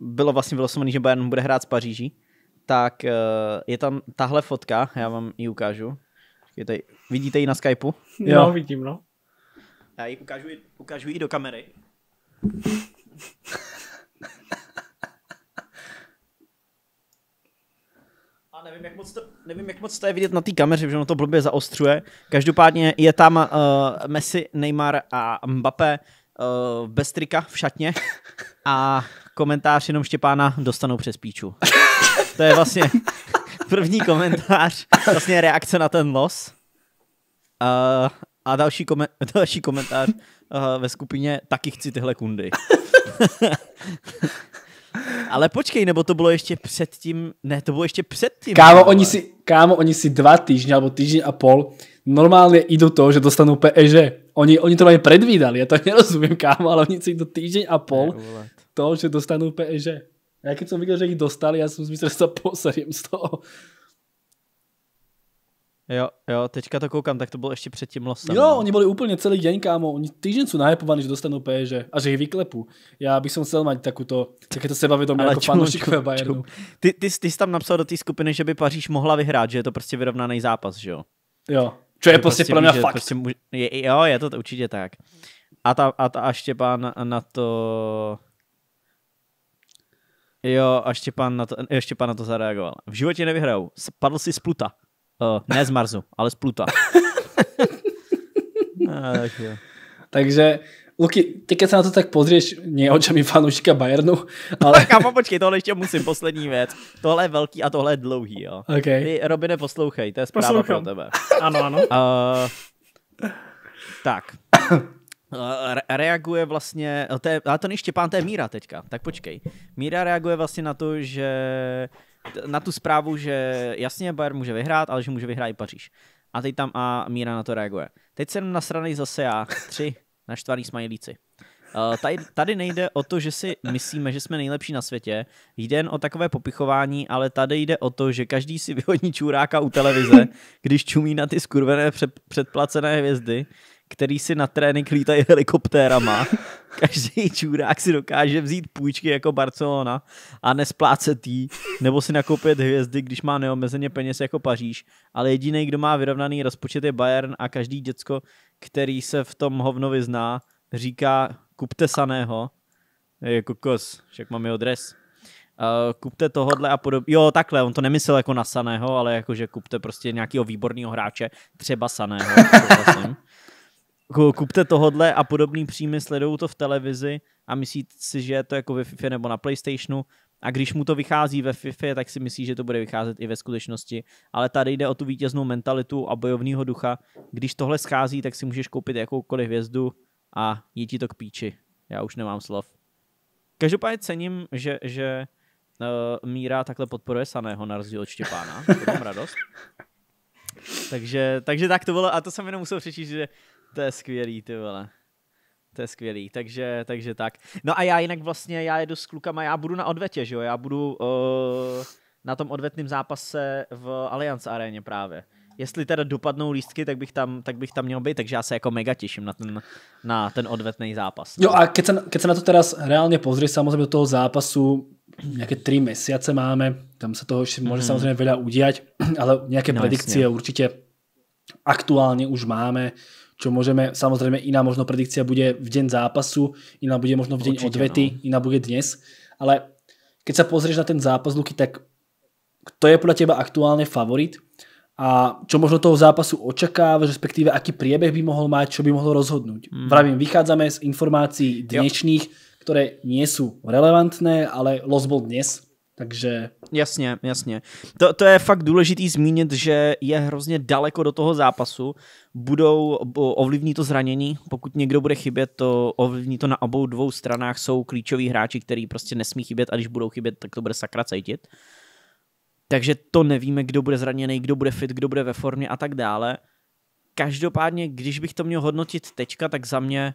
bylo vlastně vylosované, že Bayern bude hrát z Paříží, tak uh, je tam tahle fotka, já vám ji ukážu. Tady, vidíte ji na Skypeu? Jo, no, vidím, no. Já ji ukážu, ukážu ji do kamery. nevím, jak moc to, nevím, jak moc to je vidět na té kameře, že ono to blbě zaostřuje. Každopádně je tam uh, Messi, Neymar a Mbappé uh, bez trika v šatně a komentář jenom Štěpána dostanou přes píču. To je vlastně první komentář, vlastně reakce na ten los. Uh, a další, komen, další komentář uh, ve skupině taky chci tyhle kundy. Ale počkej, nebo to bylo ještě před tím? ne, to bylo ještě před tím. Kámo, ale... oni si, kámo, oni si dva týždň, nebo týždň a pol normálně do to, že dostanou PEŽ. Oni, oni to mají predvídali, já to nerozumím, kámo, ale oni si do týždň a pol to, že dostanou PEŽ. Já když jsem viděl, že jich dostali, já jsem si myslel, že se poseriem z toho. Jo, jo, teďka to koukám, tak to bylo ještě před tím losem. Jo, no. oni byli úplně celý den kámo, oni týden jsou nahypovaní, že dostanou PSG a že ich vyklepu. Ja by som chcel to. takúto, to sebavedomie ako fanúšikové Bayernu. Ty, ty, ty, jsi tam napsal do té skupiny, že by Paříž mohla vyhrát, že je to prostě vyrovnaný zápas, že jo? Jo, čo je prostě, prostě pro mě fakt. Prostě může, je, jo, je to určitě tak. A, ta, a, ta, a Štěpán na to... Jo, a Štěpán na to, Štěpán na to zareagoval. V životě nevyhrajou, spadl si z pluta. Uh, ne z Marsu, ale z Pluta. Ach, jo. Takže Luky, ty keď na to tak pozrieš, nie očami fanouška Bayernu, ale... Kámo, počkej, tohle ještě musím, poslední věc. Tohle je velký a tohle je dlouhý, jo. Okay. Ty, Robine, poslouchej, to je zpráva Poslouchám. pro tebe. Ano, ano. Uh, tak. Eh, re- reaguje vlastně, to je, ale to není Štěpán, to je Míra teďka, tak počkej. Míra reaguje vlastně na to, že na tu zprávu, že jasně Bayern může vyhrát, ale že může vyhrát i Paříž. A teď tam a Míra na to reaguje. Teď jsem nasranej zase já. Tři naštvaný smajlíci. Eh, tady, tady nejde o to, že si myslíme, že jsme nejlepší na světě. Jde jen o takové popichování, ale tady jde o to, že každý si vyhodní čůráka u televize, když čumí na ty skurvené před, předplacené hvězdy který si na trénink lítají helikoptérama. Každý čurák si dokáže vzít půjčky jako Barcelona a nesplácet jí, nebo si nakoupit hvězdy, když má neomezeně peněz jako Paříž. Ale jediný, kdo má vyrovnaný rozpočet je Bayern a každý děcko, který se v tom hovno zná, říká kupte Saného, jako kos, však mám jeho dres. Uh, kupte tohodle a podobně. Jo, takhle, on to nemyslel jako na Saného, ale jakože kupte prostě nějakého výborného hráče, třeba Saného. kupte tohodle a podobný příjmy sledují to v televizi a myslí si, že je to jako ve FIFA nebo na Playstationu a když mu to vychází ve FIFA, tak si myslí, že to bude vycházet i ve skutečnosti. Ale tady jde o tu vítěznou mentalitu a bojovního ducha. Když tohle schází, tak si můžeš koupit jakoukoliv hvězdu a je ti to k píči. Já už nemám slov. Každopádně cením, že, že uh, Míra takhle podporuje Saného na rozdíl od Štěpána. To mám radost. takže, takže tak to bylo a to jsem jenom musel přečíst, že to je skvělý, ty vole. To je skvělý, takže, takže tak. No a já jinak vlastně, já jedu s klukama, já budu na odvetě, že jo, já budu uh, na tom odvetném zápase v Allianz aréně právě. Jestli teda dopadnou lístky, tak bych, tam, tak bych tam měl být, takže já se jako mega těším na ten, na ten odvetný zápas. No. Jo a keď se, keď se na to teda reálně pozri, samozřejmě do toho zápasu nějaké tři měsíce máme, tam se toho ještě mm. může mhm. samozřejmě veľa udělat, ale nějaké no, predikcie jasně. určitě aktuálně už máme čo môžeme, samozrejme iná možno predikcia bude v deň zápasu, iná bude možno v deň Určite, odvety, no. iná bude dnes, ale keď sa pozrieš na ten zápas, Luky, tak kto je podľa teba aktuálne favorit a čo možno toho zápasu očakávaš, respektíve aký priebeh by mohol mať, čo by mohlo rozhodnúť. Mm. Vravím, vychádzame z informácií dnešných, jo. ktoré nie sú relevantné, ale los bol dnes takže... Jasně, jasně. To, to je fakt důležitý zmínit, že je hrozně daleko do toho zápasu. Budou, ovlivní to zranění, pokud někdo bude chybět, to ovlivní to na obou dvou stranách. Jsou klíčoví hráči, který prostě nesmí chybět a když budou chybět, tak to bude sakra cítit. Takže to nevíme, kdo bude zraněný, kdo bude fit, kdo bude ve formě a tak dále. Každopádně, když bych to měl hodnotit teďka, tak za mě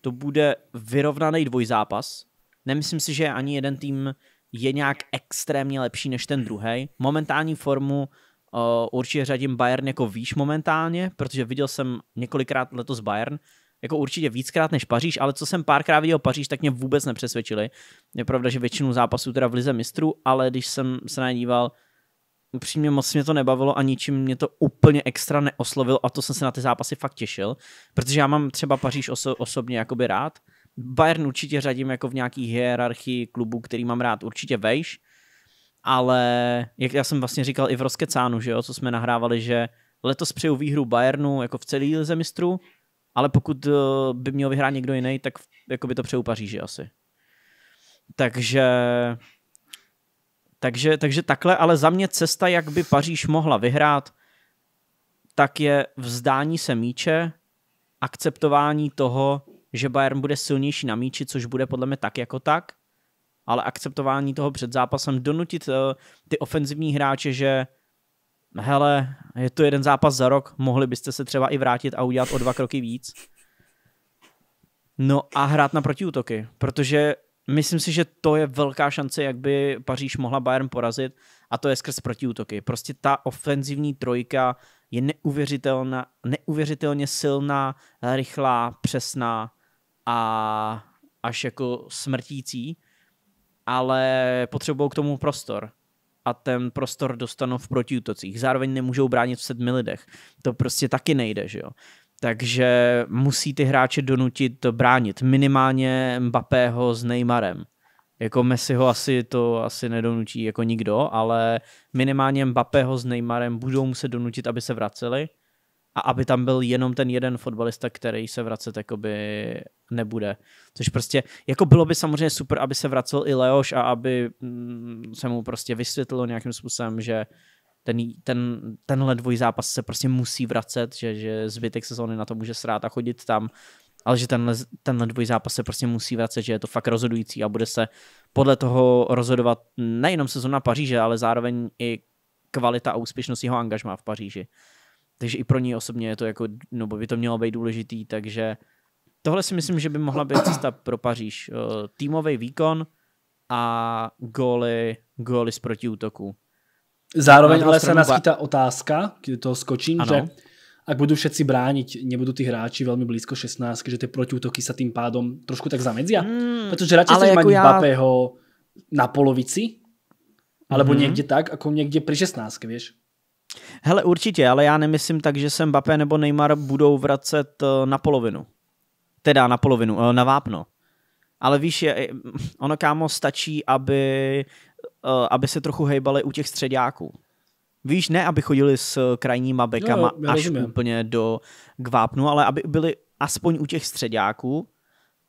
to bude vyrovnaný dvojzápas. Nemyslím si, že ani jeden tým je nějak extrémně lepší než ten druhý. Momentální formu uh, určitě řadím Bayern jako výš momentálně, protože viděl jsem několikrát letos Bayern, jako určitě víckrát než Paříž, ale co jsem párkrát viděl Paříž, tak mě vůbec nepřesvědčili. Je pravda, že většinu zápasů teda v Lize mistrů, ale když jsem se na díval, upřímně moc mě to nebavilo a ničím mě to úplně extra neoslovil a to jsem se na ty zápasy fakt těšil, protože já mám třeba Paříž oso- osobně jakoby rád, Bayern určitě řadím jako v nějaký hierarchii klubu, který mám rád určitě vejš, ale jak já jsem vlastně říkal i v Roskecánu, že jo, co jsme nahrávali, že letos přeju výhru Bayernu jako v celý lize mistrů, ale pokud eh, by měl vyhrát někdo jiný, tak jako by to přeju Paříži asi. Takže, takže, takže takhle, ale za mě cesta, jak by Paříž mohla vyhrát, tak je vzdání se míče, akceptování toho, že Bayern bude silnější na míči, což bude podle mě tak jako tak, ale akceptování toho před zápasem, donutit uh, ty ofenzivní hráče, že hele, je to jeden zápas za rok, mohli byste se třeba i vrátit a udělat o dva kroky víc. No a hrát na protiútoky, protože myslím si, že to je velká šance, jak by Paříž mohla Bayern porazit a to je skrz protiútoky. Prostě ta ofenzivní trojka je neuvěřitelná, neuvěřitelně silná, rychlá, přesná a až jako smrtící, ale potřebují k tomu prostor a ten prostor dostanou v protiútocích. Zároveň nemůžou bránit v sedmi lidech. To prostě taky nejde, že jo. Takže musí ty hráče donutit to bránit. Minimálně Mbappého s Neymarem. Jako Messiho asi to asi nedonutí jako nikdo, ale minimálně Mbappého s Neymarem budou muset donutit, aby se vraceli a aby tam byl jenom ten jeden fotbalista, který se vracet jakoby nebude. Což prostě, jako bylo by samozřejmě super, aby se vracel i Leoš a aby mm, se mu prostě vysvětlilo nějakým způsobem, že ten, ten, tenhle dvoj zápas se prostě musí vracet, že, že zbytek sezóny na to může srát a chodit tam, ale že tenhle, tenhle dvoj zápas se prostě musí vracet, že je to fakt rozhodující a bude se podle toho rozhodovat nejenom sezóna Paříže, ale zároveň i kvalita a úspěšnost jeho angažmá v Paříži. Takže i pro ní osobně je to jako, no by to mělo být důležitý, takže tohle si myslím, že by mohla být cesta pro Paříž. Eh, týmový výkon a góly, góly z protiútoku. Zároveň ale se naskýtá ba... otázka, kdy to skočím, ano. že ak budu všetci bránit, nebudou ty hráči velmi blízko 16, že ty protiútoky sa tým pádom trošku tak zamedzia. Mm, protože radši chceš mať jako já... na polovici, alebo mm -hmm. někde tak, jako někde pri 16, víš? Hele, určitě, ale já nemyslím tak, že se Mbappé nebo Neymar budou vracet eh, na polovinu. Teda na polovinu, eh, na vápno. Ale víš, je, eh, ono kámo stačí, aby, aby se trochu hejbali u těch středáků. Víš, ne, aby chodili s krajníma bekama no, až rozumím. úplně do k vápnu, ale aby byli aspoň u těch středáků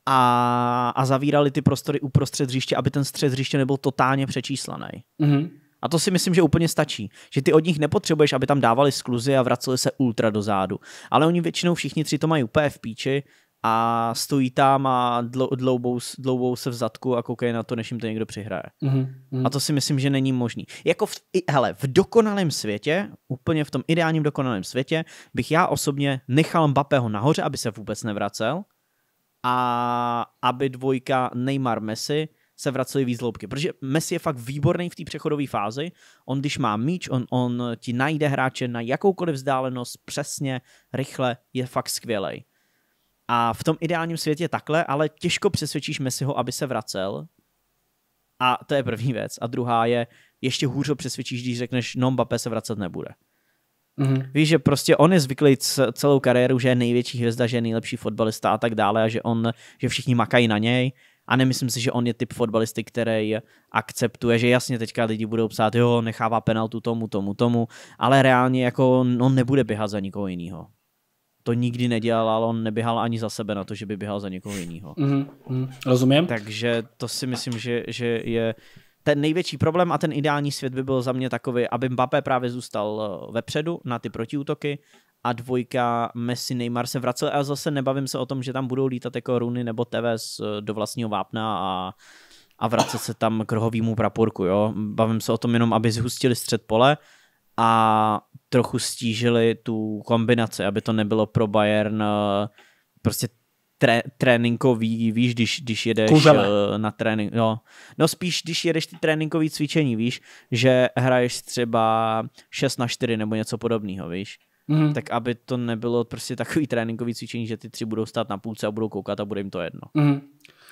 a, a zavírali ty prostory uprostřed hřiště, aby ten střed hřiště nebyl totálně přečíslaný. Mm-hmm. A to si myslím, že úplně stačí. Že ty od nich nepotřebuješ, aby tam dávali skluzy a vraceli se ultra do zádu. Ale oni většinou všichni tři to mají úplně v píči a stojí tam a dloubou, dloubou se v zadku a koukají na to, než jim to někdo přihraje. Mm-hmm. A to si myslím, že není možný. Jako v, hele, v dokonalém světě, úplně v tom ideálním dokonalém světě, bych já osobně nechal Mbappého nahoře, aby se vůbec nevracel a aby dvojka Neymar Messi se vracely výzloubky. Protože Messi je fakt výborný v té přechodové fázi. On, když má míč, on, on ti najde hráče na jakoukoliv vzdálenost přesně, rychle, je fakt skvělej. A v tom ideálním světě takhle, ale těžko přesvědčíš Messiho, aby se vracel. A to je první věc. A druhá je, ještě hůře přesvědčíš, když řekneš, no Mbappé se vracet nebude. Mm-hmm. Víš, že prostě on je zvyklý celou kariéru, že je největší hvězda, že je nejlepší fotbalista a tak dále, a že on, že všichni makají na něj a nemyslím si, že on je typ fotbalisty, který akceptuje, že jasně teďka lidi budou psát, jo, nechává penaltu tomu, tomu, tomu, ale reálně jako on nebude běhat za nikoho jiného. To nikdy nedělal, ale on neběhal ani za sebe na to, že by běhal za někoho jiného. Mm, mm, rozumím. Takže to si myslím, že, že je ten největší problém a ten ideální svět by byl za mě takový, aby Mbappé právě zůstal eh, vepředu na ty protiútoky a dvojka Messi Neymar se vracel a zase nebavím se o tom, že tam budou lítat jako Runy nebo Tevez eh, do vlastního vápna a, a vracet se tam k rohovýmu praporku, jo. Bavím se o tom jenom, aby zhustili střed pole a trochu stížili tu kombinaci, aby to nebylo pro Bayern eh, prostě tré, tréninkový, víš, když, když jedeš Kůzele. Eh, na trénink, no. no spíš, když jedeš ty tréninkový cvičení, víš, že hraješ třeba 6 na 4 nebo něco podobného, víš mm. tak aby to nebylo prostě takový tréninkový cvičení, že ty tři budou stát na půlce a budou koukat a bude jim to jedno. Mm.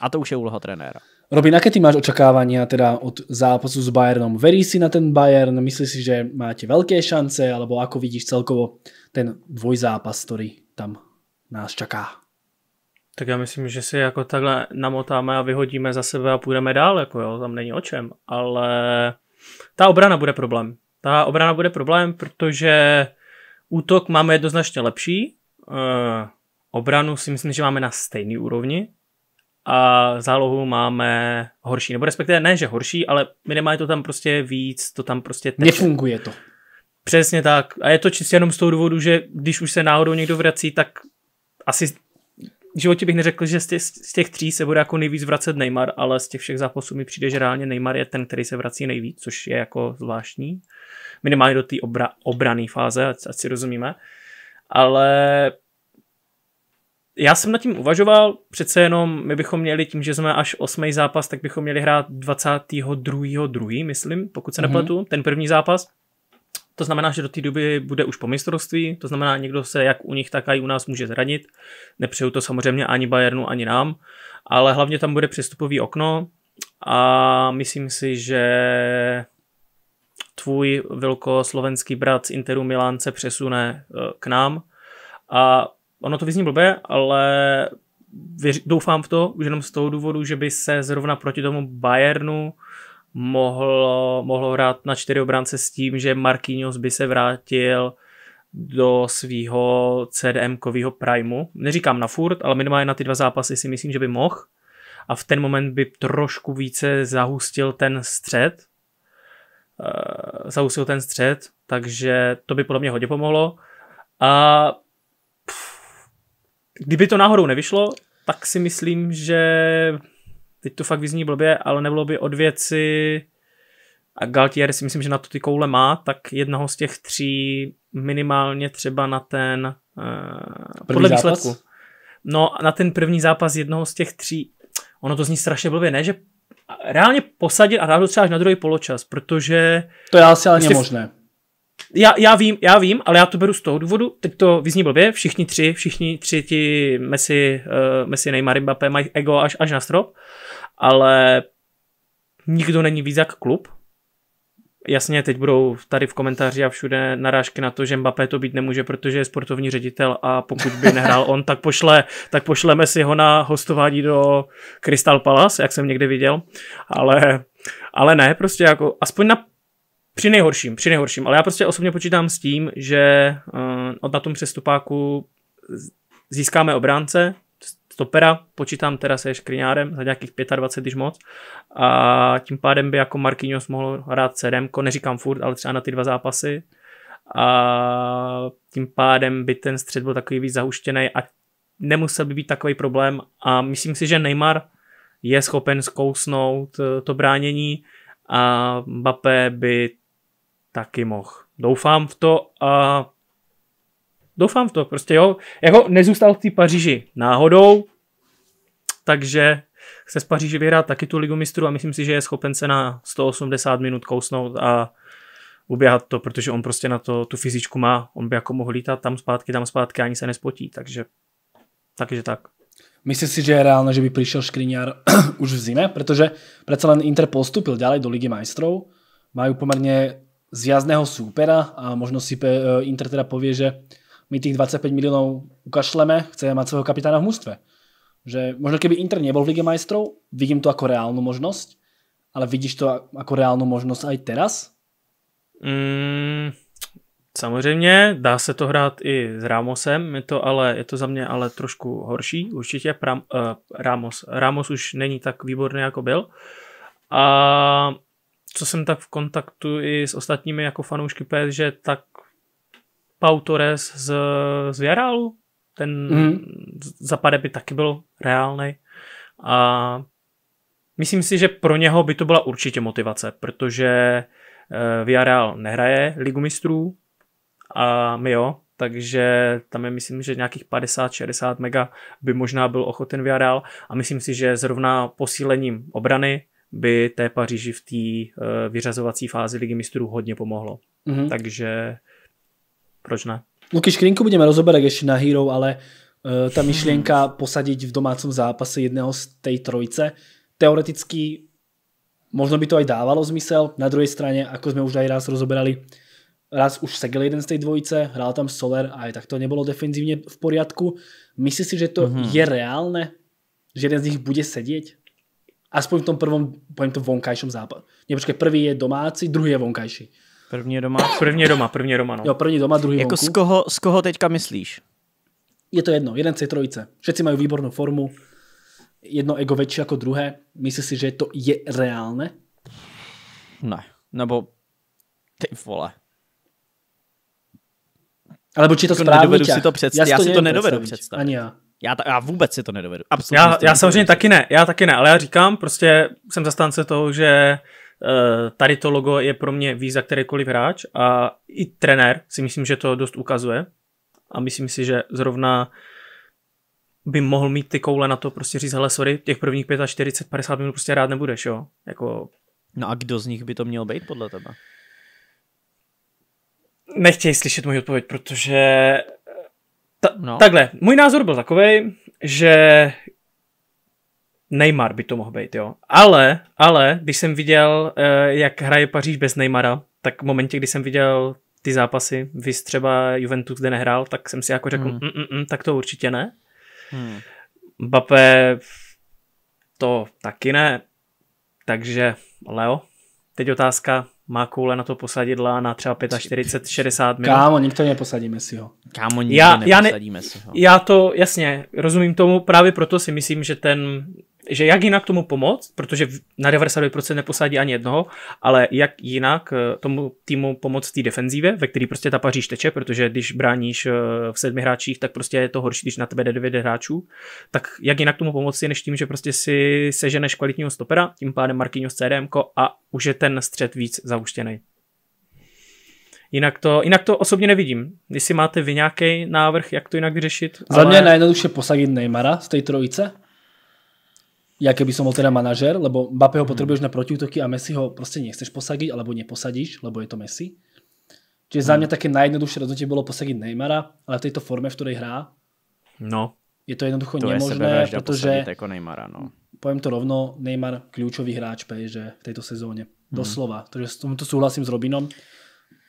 A to už je úloha trenéra. Robin, aké ty máš očekávání teda od zápasu s Bayernem? Veríš si na ten Bayern? Myslíš si, že máte velké šance? Alebo ako vidíš celkovo ten dvojzápas, který tam nás čaká? Tak já myslím, že si jako takhle namotáme a vyhodíme za sebe a půjdeme dál, jako jo, tam není o čem, ale ta obrana bude problém. Ta obrana bude problém, protože Útok máme jednoznačně lepší, eh, obranu si myslím, že máme na stejné úrovni a zálohu máme horší, nebo respektive ne, že horší, ale minimálně to tam prostě víc, to tam prostě teče. Nefunguje to. Přesně tak. A je to čistě jenom z toho důvodu, že když už se náhodou někdo vrací, tak asi v životě bych neřekl, že z těch, z těch tří se bude jako nejvíc vracet Neymar, ale z těch všech zápasů mi přijde, že reálně Neymar je ten, který se vrací nejvíc, což je jako zvláštní minimálně do té obra, obrané fáze, ať, ať si rozumíme. Ale já jsem nad tím uvažoval, přece jenom my bychom měli tím, že jsme až osmý zápas, tak bychom měli hrát 22.2., myslím, pokud se mm-hmm. nepletu, ten první zápas. To znamená, že do té doby bude už po mistrovství, to znamená, někdo se jak u nich, tak i u nás může zranit. Nepřeju to samozřejmě ani Bayernu, ani nám, ale hlavně tam bude přestupový okno a myslím si, že tvůj velkoslovenský brat z Interu Milán se přesune eh, k nám a ono to vyzní blbě, ale věř, doufám v to, už jenom z toho důvodu, že by se zrovna proti tomu Bayernu mohlo, mohlo hrát na čtyři obránce s tím, že Marquinhos by se vrátil do svého CDM-kového primu. Neříkám na furt, ale minimálně na ty dva zápasy si myslím, že by mohl. A v ten moment by trošku více zahustil ten střed, Eh, zausil ten střed, takže to by podle mě hodně pomohlo. A pff, kdyby to náhodou nevyšlo, tak si myslím, že teď to fakt vyzní blbě, ale nebylo by od věci a Galtier si myslím, že na to ty koule má, tak jednoho z těch tří minimálně třeba na ten uh, podle výsledku. No na ten první zápas jednoho z těch tří, ono to zní strašně blbě, ne, že reálně posadit a dát ho třeba až na druhý poločas, protože... To je asi ale prostě možné. Já, já, vím, já vím, ale já to beru z toho důvodu, teď to vyzní blbě, všichni tři, všichni tři ti Messi, uh, Messi Neymar, Mbappé mají ego až, až na strop, ale nikdo není víc jak klub Jasně, teď budou tady v komentáři a všude narážky na to, že Mbappé to být nemůže, protože je sportovní ředitel a pokud by nehrál on, tak, pošle, tak pošleme si ho na hostování do Crystal Palace, jak jsem někdy viděl. Ale, ale ne, prostě jako aspoň na při nejhorším, při nejhorším, ale já prostě osobně počítám s tím, že uh, na tom přestupáku získáme obránce, stopera, počítám teda se škriňárem za nějakých 25, když moc. A tím pádem by jako Marquinhos mohl hrát CDM, neříkám furt, ale třeba na ty dva zápasy. A tím pádem by ten střed byl takový víc zahuštěný a nemusel by být takový problém. A myslím si, že Neymar je schopen zkousnout eh, to bránění a Mbappé by taky mohl. Doufám v to a doufám v to, prostě jo. Jako nezůstal v té Paříži náhodou, takže chce z Paříže vyhrát taky tu ligu mistrů a myslím si, že je schopen se na 180 minut kousnout a uběhat to, protože on prostě na to tu fyzičku má, on by jako mohl lítat tam zpátky, tam zpátky, ani se nespotí, takže takže tak. Myslíš si, že je reálné, že by přišel Škriňar už v zime? protože přece jen Inter postupil dále do Ligy majstrov, majú poměrně zjazného súpera a možno si eh, Inter teda pově, že my tých 25 miliónov ukašleme, chceme mať svojho kapitána v mústve. Že možno keby Inter nebol v Lige majstrov, vidím to ako reálnu možnosť, ale vidíš to ako reálnu možnosť aj teraz? Mm, samozřejmě, dá se to hrát i s Ramosem, je to, ale, je to za mě ale trošku horší, určitě Pram, uh, Ramos. Ramos už není tak výborný, jako byl. A co jsem tak v kontaktu i s ostatními jako fanoušky PSG, tak Pau Torres z, z Viarálu, ten mm. zapade by taky byl reálný. A myslím si, že pro něho by to byla určitě motivace, protože eh, Villarreal nehraje ligu mistrů a my jo, takže tam je myslím, že nějakých 50-60 mega by možná byl ochoten Villarreal a myslím si, že zrovna posílením obrany by té Paříži v té eh, vyřazovací fázi ligy mistrů hodně pomohlo. mm Takže proč ne? Luky Škrinku budeme rozoberať ešte na Hero, ale uh, ta myšlienka posadiť v domácom zápase jedného z tej trojice, teoreticky možno by to aj dávalo zmysel. Na druhej strane, ako sme už aj raz rozoberali, raz už segel jeden z tej dvojice, hrál tam Soler a aj tak to nebylo defenzívne v poriadku. Myslíš si, že to mm-hmm. je reálné? Že jeden z nich bude sedět? Aspoň v tom prvom, poviem to vonkajšom zápase. Ne, počkej, prvý je domácí, druhý je vonkajší. První doma, první doma, první doma, no. Jo, první doma, druhý Jako z koho, z koho teďka myslíš? Je to jedno, jeden z trojice. Všetci mají výbornou formu, jedno ego větší jako druhé. Myslíš si, že to je reálné? Ne, nebo ty vole. Alebo či to jako správný si to představit. Já, si to, si to nedovedu představit. Ani já. Já, ta, já vůbec si to nedovedu. Absolutně já, já samozřejmě taky ne, já taky ne, ale já říkám, prostě jsem zastánce toho, že Eh, tady to logo je pro mě víza kterýkoliv hráč a i trenér si myslím, že to dost ukazuje a myslím si, že zrovna by mohl mít ty koule na to prostě říct, hele sorry, těch prvních 45, 50 minut prostě rád nebudeš, jo. Jako... No a kdo z nich by to měl být podle tebe? Nechtěj slyšet moji odpověď, protože ta, no. takhle, můj názor byl takový, že Neymar by to mohl být, jo. Ale, ale, když jsem viděl, eh, jak hraje Paříž bez Neymara, tak v momentě, kdy jsem viděl ty zápasy, vy třeba Juventus, kde nehrál, tak jsem si jako řekl, hmm. mm, mm, mm tak to určitě ne. Hmm. Bape, to taky ne. Takže Leo, teď otázka, má koule na to posadidla na třeba 45, 60 minut. Kámo, nikdo neposadíme si ho. Kámo, nikdo já, neposadíme já ne, si ho. Já to, jasně, rozumím tomu, právě proto si myslím, že ten že jak jinak tomu pomoct, protože na 92% neposadí ani jednoho, ale jak jinak eh, tomu týmu pomoct té defenzíve, ve který prostě ta paříž teče, protože když bráníš eh, v sedmi hráčích, tak prostě je to horší, když na tebe jde devět hráčů, tak jak jinak tomu pomoci, než tím, že prostě si seženeš kvalitního stopera, tím pádem s CDM a už je ten střed víc zauštěný. Jinak to, jinak to osobně nevidím. Jestli máte vy nějaký návrh, jak to jinak vyřešit. Za ale... mě najednoduše posadit Neymara z té trojice ja keby som bol teda manažer, lebo Mbappého mm. potrebuješ na protiútoky a Messi ho proste nechceš posadiť, alebo neposadíš, lebo je to Messi. Čiže za mňa mhm. také najjednoduchšie rozhodnutie bolo posadiť Neymara, ale v tejto forme, v ktorej hrá, no, je to jednoducho to nemožné, je protože jako Neymara, no. poviem to rovno, Neymar kľúčový hráč PSG v tejto sezóne. Mhm. Doslova. Takže s tomto súhlasím s Robinom.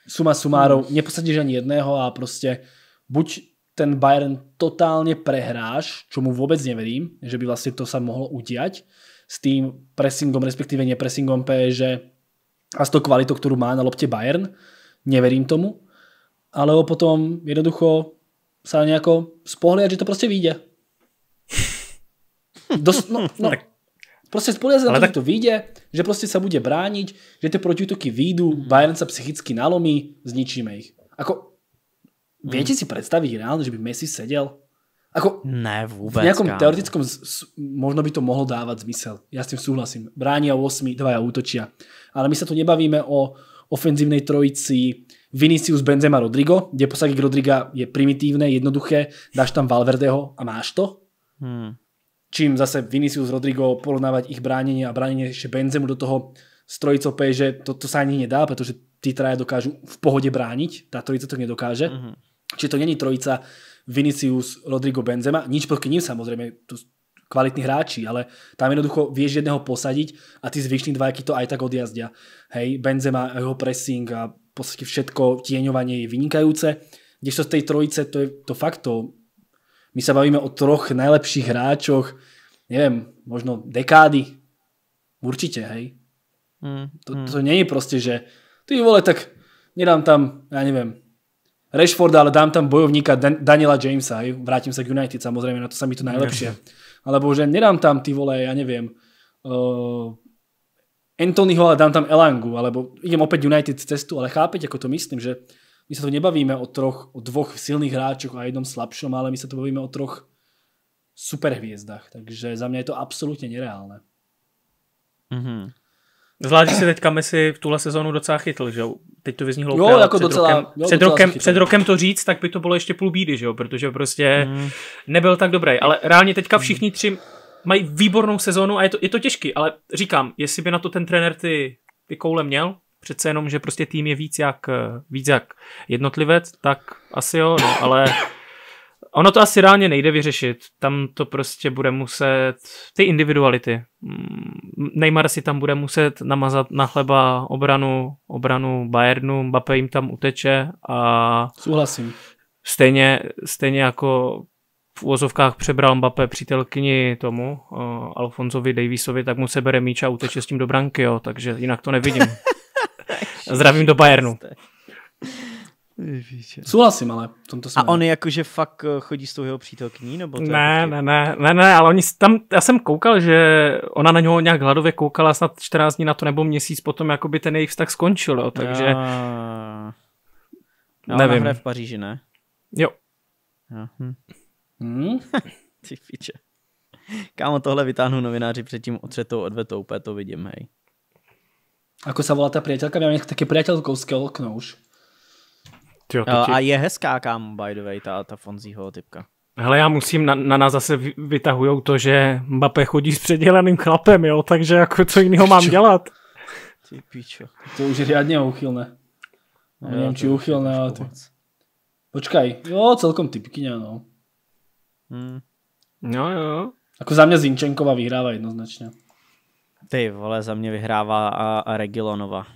Suma sumárov, mhm. neposadíš ani jedného a prostě buď ten Bayern totálne prehráš, čemu vôbec neverím, že by vlastne to sa mohlo udiať s tým pressingom, respektíve nepressingom PSG a s tou kvalitou, ktorú má na lopte Bayern. Neverím tomu. Ale potom jednoducho sa nejako spohliať, že to proste vyjde. Dos, no, no, proste spoliať sa na to, tak... že to vyjde, že proste sa bude brániť, že tie protiútoky výjdu, mhm. Bayern sa psychicky nalomí, zničíme ich. Ako Mm. Viete si predstaviť reálne, že by Messi sedel? Ako, ne, vôbec. V nejakom kámo. teoretickom možno by to mohlo dávať zmysel. Ja s tým súhlasím. Bránia 8, dvaja útočia. Ale my sa tu nebavíme o ofenzívnej trojici Vinicius, Benzema, Rodrigo, kde posagik Rodriga je primitívne, jednoduché, dáš tam Valverdeho a máš to. Hmm. Čím zase Vinicius, Rodrigo porovnávať ich bránenie a bránenie ešte Benzemu do toho s trojicou že to, to sa ani nedá, pretože tí traja dokážu v pohode brániť, tá trojica to nedokáže. Mm-hmm. Čiže to není trojica Vinicius, Rodrigo, Benzema, nič proti ním samozrejme, tu kvalitní hráči, ale tam jednoducho vieš jedného posadiť a tí zvyšní aký to aj tak odjazdia. Hej, Benzema, jeho pressing a podstate všetko tieňovanie je vynikajúce, kdežto z tej trojice to je to fakt to, my sa bavíme o troch najlepších hráčoch, neviem, možno dekády, určite, hej. Mm, to, mm. to nie je proste, že ty vole, tak nedám tam, ja neviem, Rashforda, ale dám tam bojovníka Dan- Daniela Jamesa, aj? vrátim sa k United samozrejme, na no to sa mi to najlepšie. Ale Alebo že nedám tam ty vole, ja neviem, uh, eh, Anthonyho, ale dám tam Elangu, alebo idem opäť United cestu, ale chápete, ako to myslím, že my sa tu nebavíme o troch, o dvoch silných hráčoch a jednom slabšom, ale my sa tu bavíme o troch superhviezdach, takže za mňa je to absolútne nereálne. Mm-hmm. Zvlášť si teďka Messi v tuhle sezónu docela chytl, že teď to vyzní hloupé, jo, jako před, docela, rokem, jo, před, rokem, před rokem to říct, tak by to bylo ještě půl bídy, že jo, protože prostě hmm. nebyl tak dobrý, ale reálně teďka všichni tři mají výbornou sezonu a je to, je to těžký, ale říkám, jestli by na to ten trenér ty, ty koule měl, přece jenom, že prostě tým je víc jak, víc jak jednotlivec, tak asi jo, no, ale Ono to asi reálně nejde vyřešit. Tam to prostě bude muset, ty individuality. Mm, Neymar si tam bude muset namazat na chleba obranu, obranu Bayernu, Mbappé jim tam uteče a... Souhlasím. Stejně, stejně jako v úvozovkách přebral Mbappé přítelkyni tomu, uh, eh, Alfonzovi Davisovi, tak mu se bere míč a uteče s tím do branky, jo, takže jinak to nevidím. Zdravím do Bayernu. Ježíše. Souhlasím, ale v tomto A on jakože fakt eh, chodí s tou jeho přítelkyní? Nebo ne, ne, ne, ne, ne, ale oni tam, já jsem koukal, že ona na něho nějak hladově koukala snad 14 dní na to nebo měsíc potom, jako by ten jejich vztah skončil, jo, takže... Já... No, nevím. Ona v Paříži, ne? Jo. Hm. hm? Hmm? Ty fiče. Kámo, tohle vytáhnu novináři před tím otřetou odvetou, úplně to vidím, hej. Ako sa volá ta priateľka? Ja mám taky priateľkou z Kelkno už. Tyjo, ti... A je hezká, kam by the way, ta, ta Fonzího typka. Hele, já musím, na, na nás zase vytahujou to, že Mbappé chodí s předěleným chlapem, jo, takže jako co jiného mám dělat? Ty pičo. To už je řádně uchylné. No, nevím, či uchylné, ale to... Počkaj, jo, celkom typkyně, no. Hmm. No jo. Jako za mě Zinčenkova vyhrává jednoznačně. Ty vole, za mě vyhrává a, a Regilonova.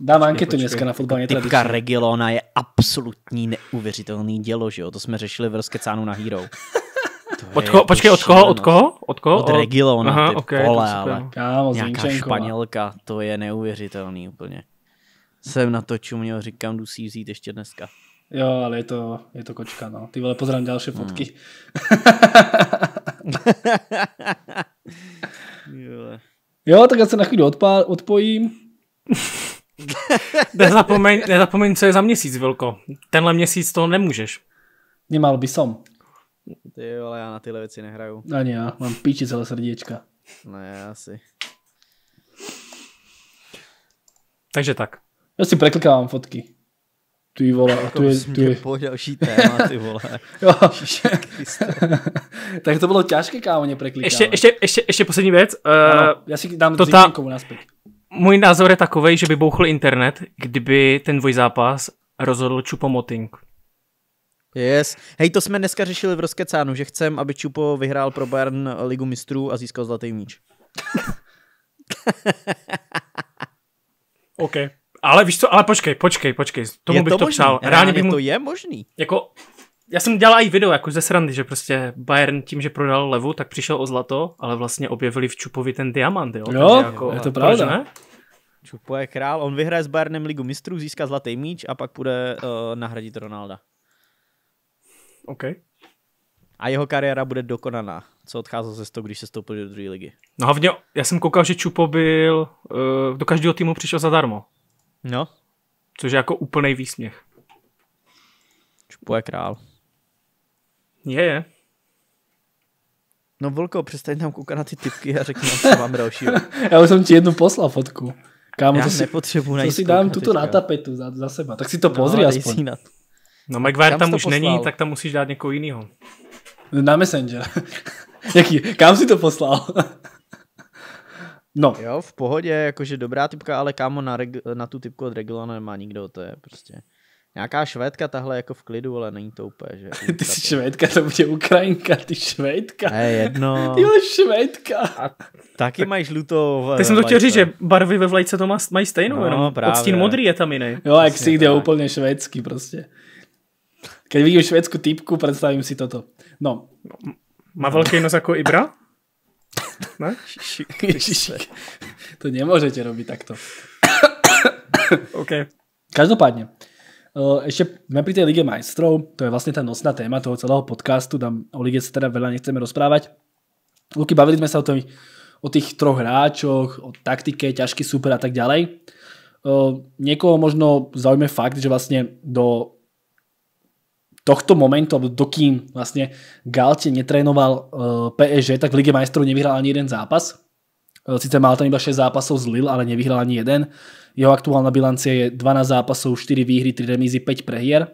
Dám anketu dneska na fotbalně tradiční. Typka Regilona je absolutní neuvěřitelný dělo, že jo? To jsme řešili v Rozkecánu na Hero. Od ko- počkej, od koho, od koho? Od koho? Od Regilona, Aha, ty okay, pole, jako ale Kámo, nějaká no. španělka, to je neuvěřitelný úplně. Jsem na to čuměl, říkám, jdu si vzít ještě dneska. Jo, ale je to, je to kočka, no. Ty vole, pozrám další hmm. fotky. Hmm. jo, tak já se na chvíli odpá- odpojím. nezapomeň, nezapomeň, co je za měsíc, Vilko. Tenhle měsíc to nemůžeš. Nemal by som. Ty ale já na tyhle věci nehraju. Ani já, mám píči celé srdíčka. Ne, no, já asi. Takže tak. Já si preklikávám fotky. Ty vole, a tu je... Jako tu je... Po další téma, ty vole. jo. tak to bylo těžké, kámo, mě překlikávat. Ještě, ještě, ještě, ještě poslední věc. Uh, ano, já si dám to ta... naspět můj názor je takový, že by bouchl internet, kdyby ten dvojzápas rozhodl Čupomoting. Yes. Hej, to jsme dneska řešili v Rozkecánu, že chcem, aby Čupo vyhrál pro Bayern ligu mistrů a získal zlatý míč. OK. Ale víš co, ale počkej, počkej, počkej. Tomu je bych to, možný. to přál. Reálně, Reálně bych mu... to je možný. Jako já jsem dělal i video jako ze srandy, že prostě Bayern tím, že prodal levu, tak přišel o zlato, ale vlastně objevili v Čupovi ten diamant, jo? Jo, jako, je to pravda. Ne? Čupo je král, on vyhraje s Bayernem ligu mistrů, získá zlatý míč a pak půjde uh, eh, nahradit Ronalda. OK. A jeho kariéra bude dokonaná, co odcházel ze toho, když se stoupil do druhé ligy. No hlavně, já jsem koukal, že Čupo byl, uh, do každého týmu přišel zadarmo. No. Což je jako úplný výsměch. Čupo je král. Je, je. No Volko, přestaň tam koukat na ty typky a řekni co mám další. Já už jsem ti jednu poslal fotku. Kámo, Já to si, nepotřebuji najít. To si dám tuto na tapetu za, za seba, tak si to no, pozri no, aspoň. Na... No Maguire tam, tam už poslal? není, tak tam musíš dát někoho jiného. Na Messenger. Jaký? Kam si to poslal? no. Jo, v pohodě, jakože dobrá typka, ale kámo na, reg- na tu typku od Regulana nemá nikdo, to je prostě... Nějaká švédka tahle jako v klidu, ale není to úplně, že? ty jsi švédka, to bude Ukrajinka, ty švédka. Ne, jedno. Ty jsi švédka. A taky mají žlutou Teď jsem to chtěl říct, že barvy ve vlajce to má, mají stejnou, no, jenom právě. odstín modrý je tam jiný. Jo, jak si jde úplně švédský prostě. Když vidím švédskou typku, představím si toto. No. Má velký nos jako Ibra? Ne? Šik, To nemůžete robit takto. OK. Každopádně, Eh, ešte sme pri tej Lige majstrov, to je vlastne tá nosná téma toho celého podcastu, tam o Lige sa teda veľa nechceme rozprávať. Luky, bavili sme sa o, tom, o tých troch hráčoch, o taktike, ťažký super a tak ďalej. Eh, Niekoho možno zaujme fakt, že vlastne do tohto momentu, alebo dokým vlastne Galte netrénoval eh, PSG, tak v Lige majstrov nevyhral ani jeden zápas. Sice mal tam iba 6 zápasov z Lille, ale nevyhral ani jeden. Jeho aktuálna bilancia je 12 zápasov, 4 výhry, 3 remízy, 5 prehier.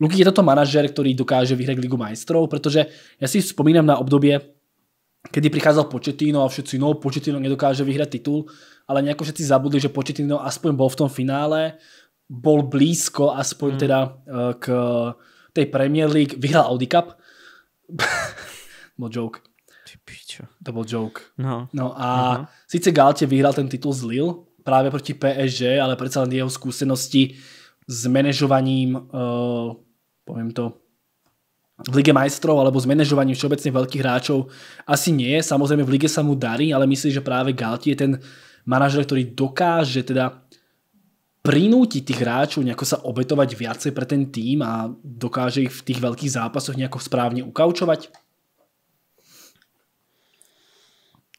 Luky je toto manažer, ktorý dokáže vyhrať Ligu majstrov, pretože ja si spomínam na obdobie, kedy prichádzal Početino a všetci, no Početino nedokáže vyhrať titul, ale nejako všetci zabudli, že Početino aspoň bol v tom finále, bol blízko aspoň hmm. teda eh, k tej Premier League, vyhral Audi Cup. bol joke. To bol joke. No. no a uh-huh. Mhm. sice Galtě ten titul z Lille, právě proti PSG, ale přece jeho zkušenosti s manažovaním, uh, eh, poviem to, v Lige majstrov alebo s manažovaním všeobecne veľkých hráčov asi nie. Samozrejme v lige sa mu darí, ale myslím, že práve Galti je ten manažer, ktorý dokáže teda prinúti tých hráčov nejako sa obetovať viacej pre ten tým a dokáže ich v tých veľkých zápasoch nejako správne ukaučovať.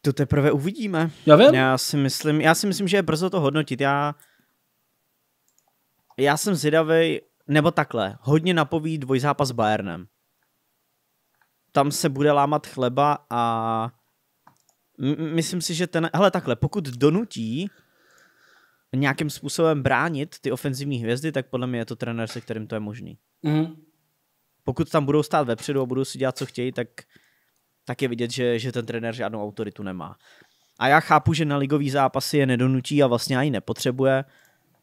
To teprve uvidíme. Já vím. Já si myslím, já si myslím že je brzo to hodnotit. Já, já jsem zvědavý, nebo takhle, hodně napoví dvojzápas s Bayernem. Tam se bude lámat chleba a myslím si, že ten, hele takhle, pokud donutí nějakým způsobem bránit ty ofenzivní hvězdy, tak podle mě je to trenér, se kterým to je možný. Mm. Pokud tam budou stát vepředu a budou si dělat, co chtějí, tak tak je vidět, že, že ten trenér žádnou autoritu nemá. A já chápu, že na ligový zápasy je nedonutí a vlastně ani nepotřebuje,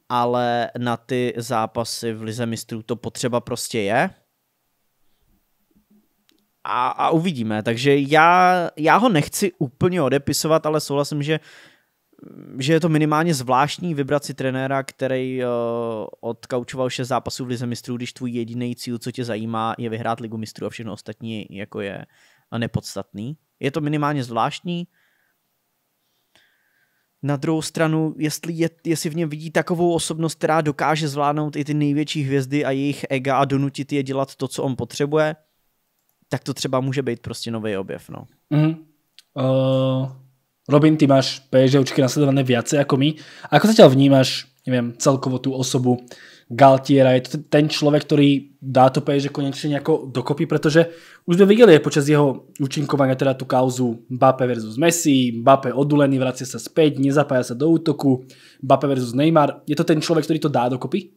ale na ty zápasy v Lize mistrů to potřeba prostě je. A, a uvidíme. Takže já, já ho nechci úplně odepisovat, ale souhlasím, že že je to minimálně zvláštní vybrat si trenéra, který uh, odkaučoval šest zápasů v Lize mistrů, když tvůj jediný cíl, co tě zajímá, je vyhrát Ligu mistrů a všechno ostatní jako je, a nepodstatný. Je to minimálně zvláštní. Na druhou stranu, jestli, je, jestli v něm vidí takovou osobnost, která dokáže zvládnout i ty největší hvězdy a jejich ega a donutit je dělat to, co on potřebuje, tak to třeba může být prostě nový objev. No. Mm-hmm. Uh, Robin, ty máš PŽUčky nasledované viacej jako my. se zatiaľ vnímáš, nevím, celkovo tu osobu Galtiera, je to ten člověk, který dá to peže konečně nějako dokopy, protože už jsme viděli počas jeho účinkovania teda tu kauzu Bape versus Messi, Bape odulený, vrací se zpět, nezapája se do útoku, Bape versus Neymar. Je to ten člověk, který to dá dokopy?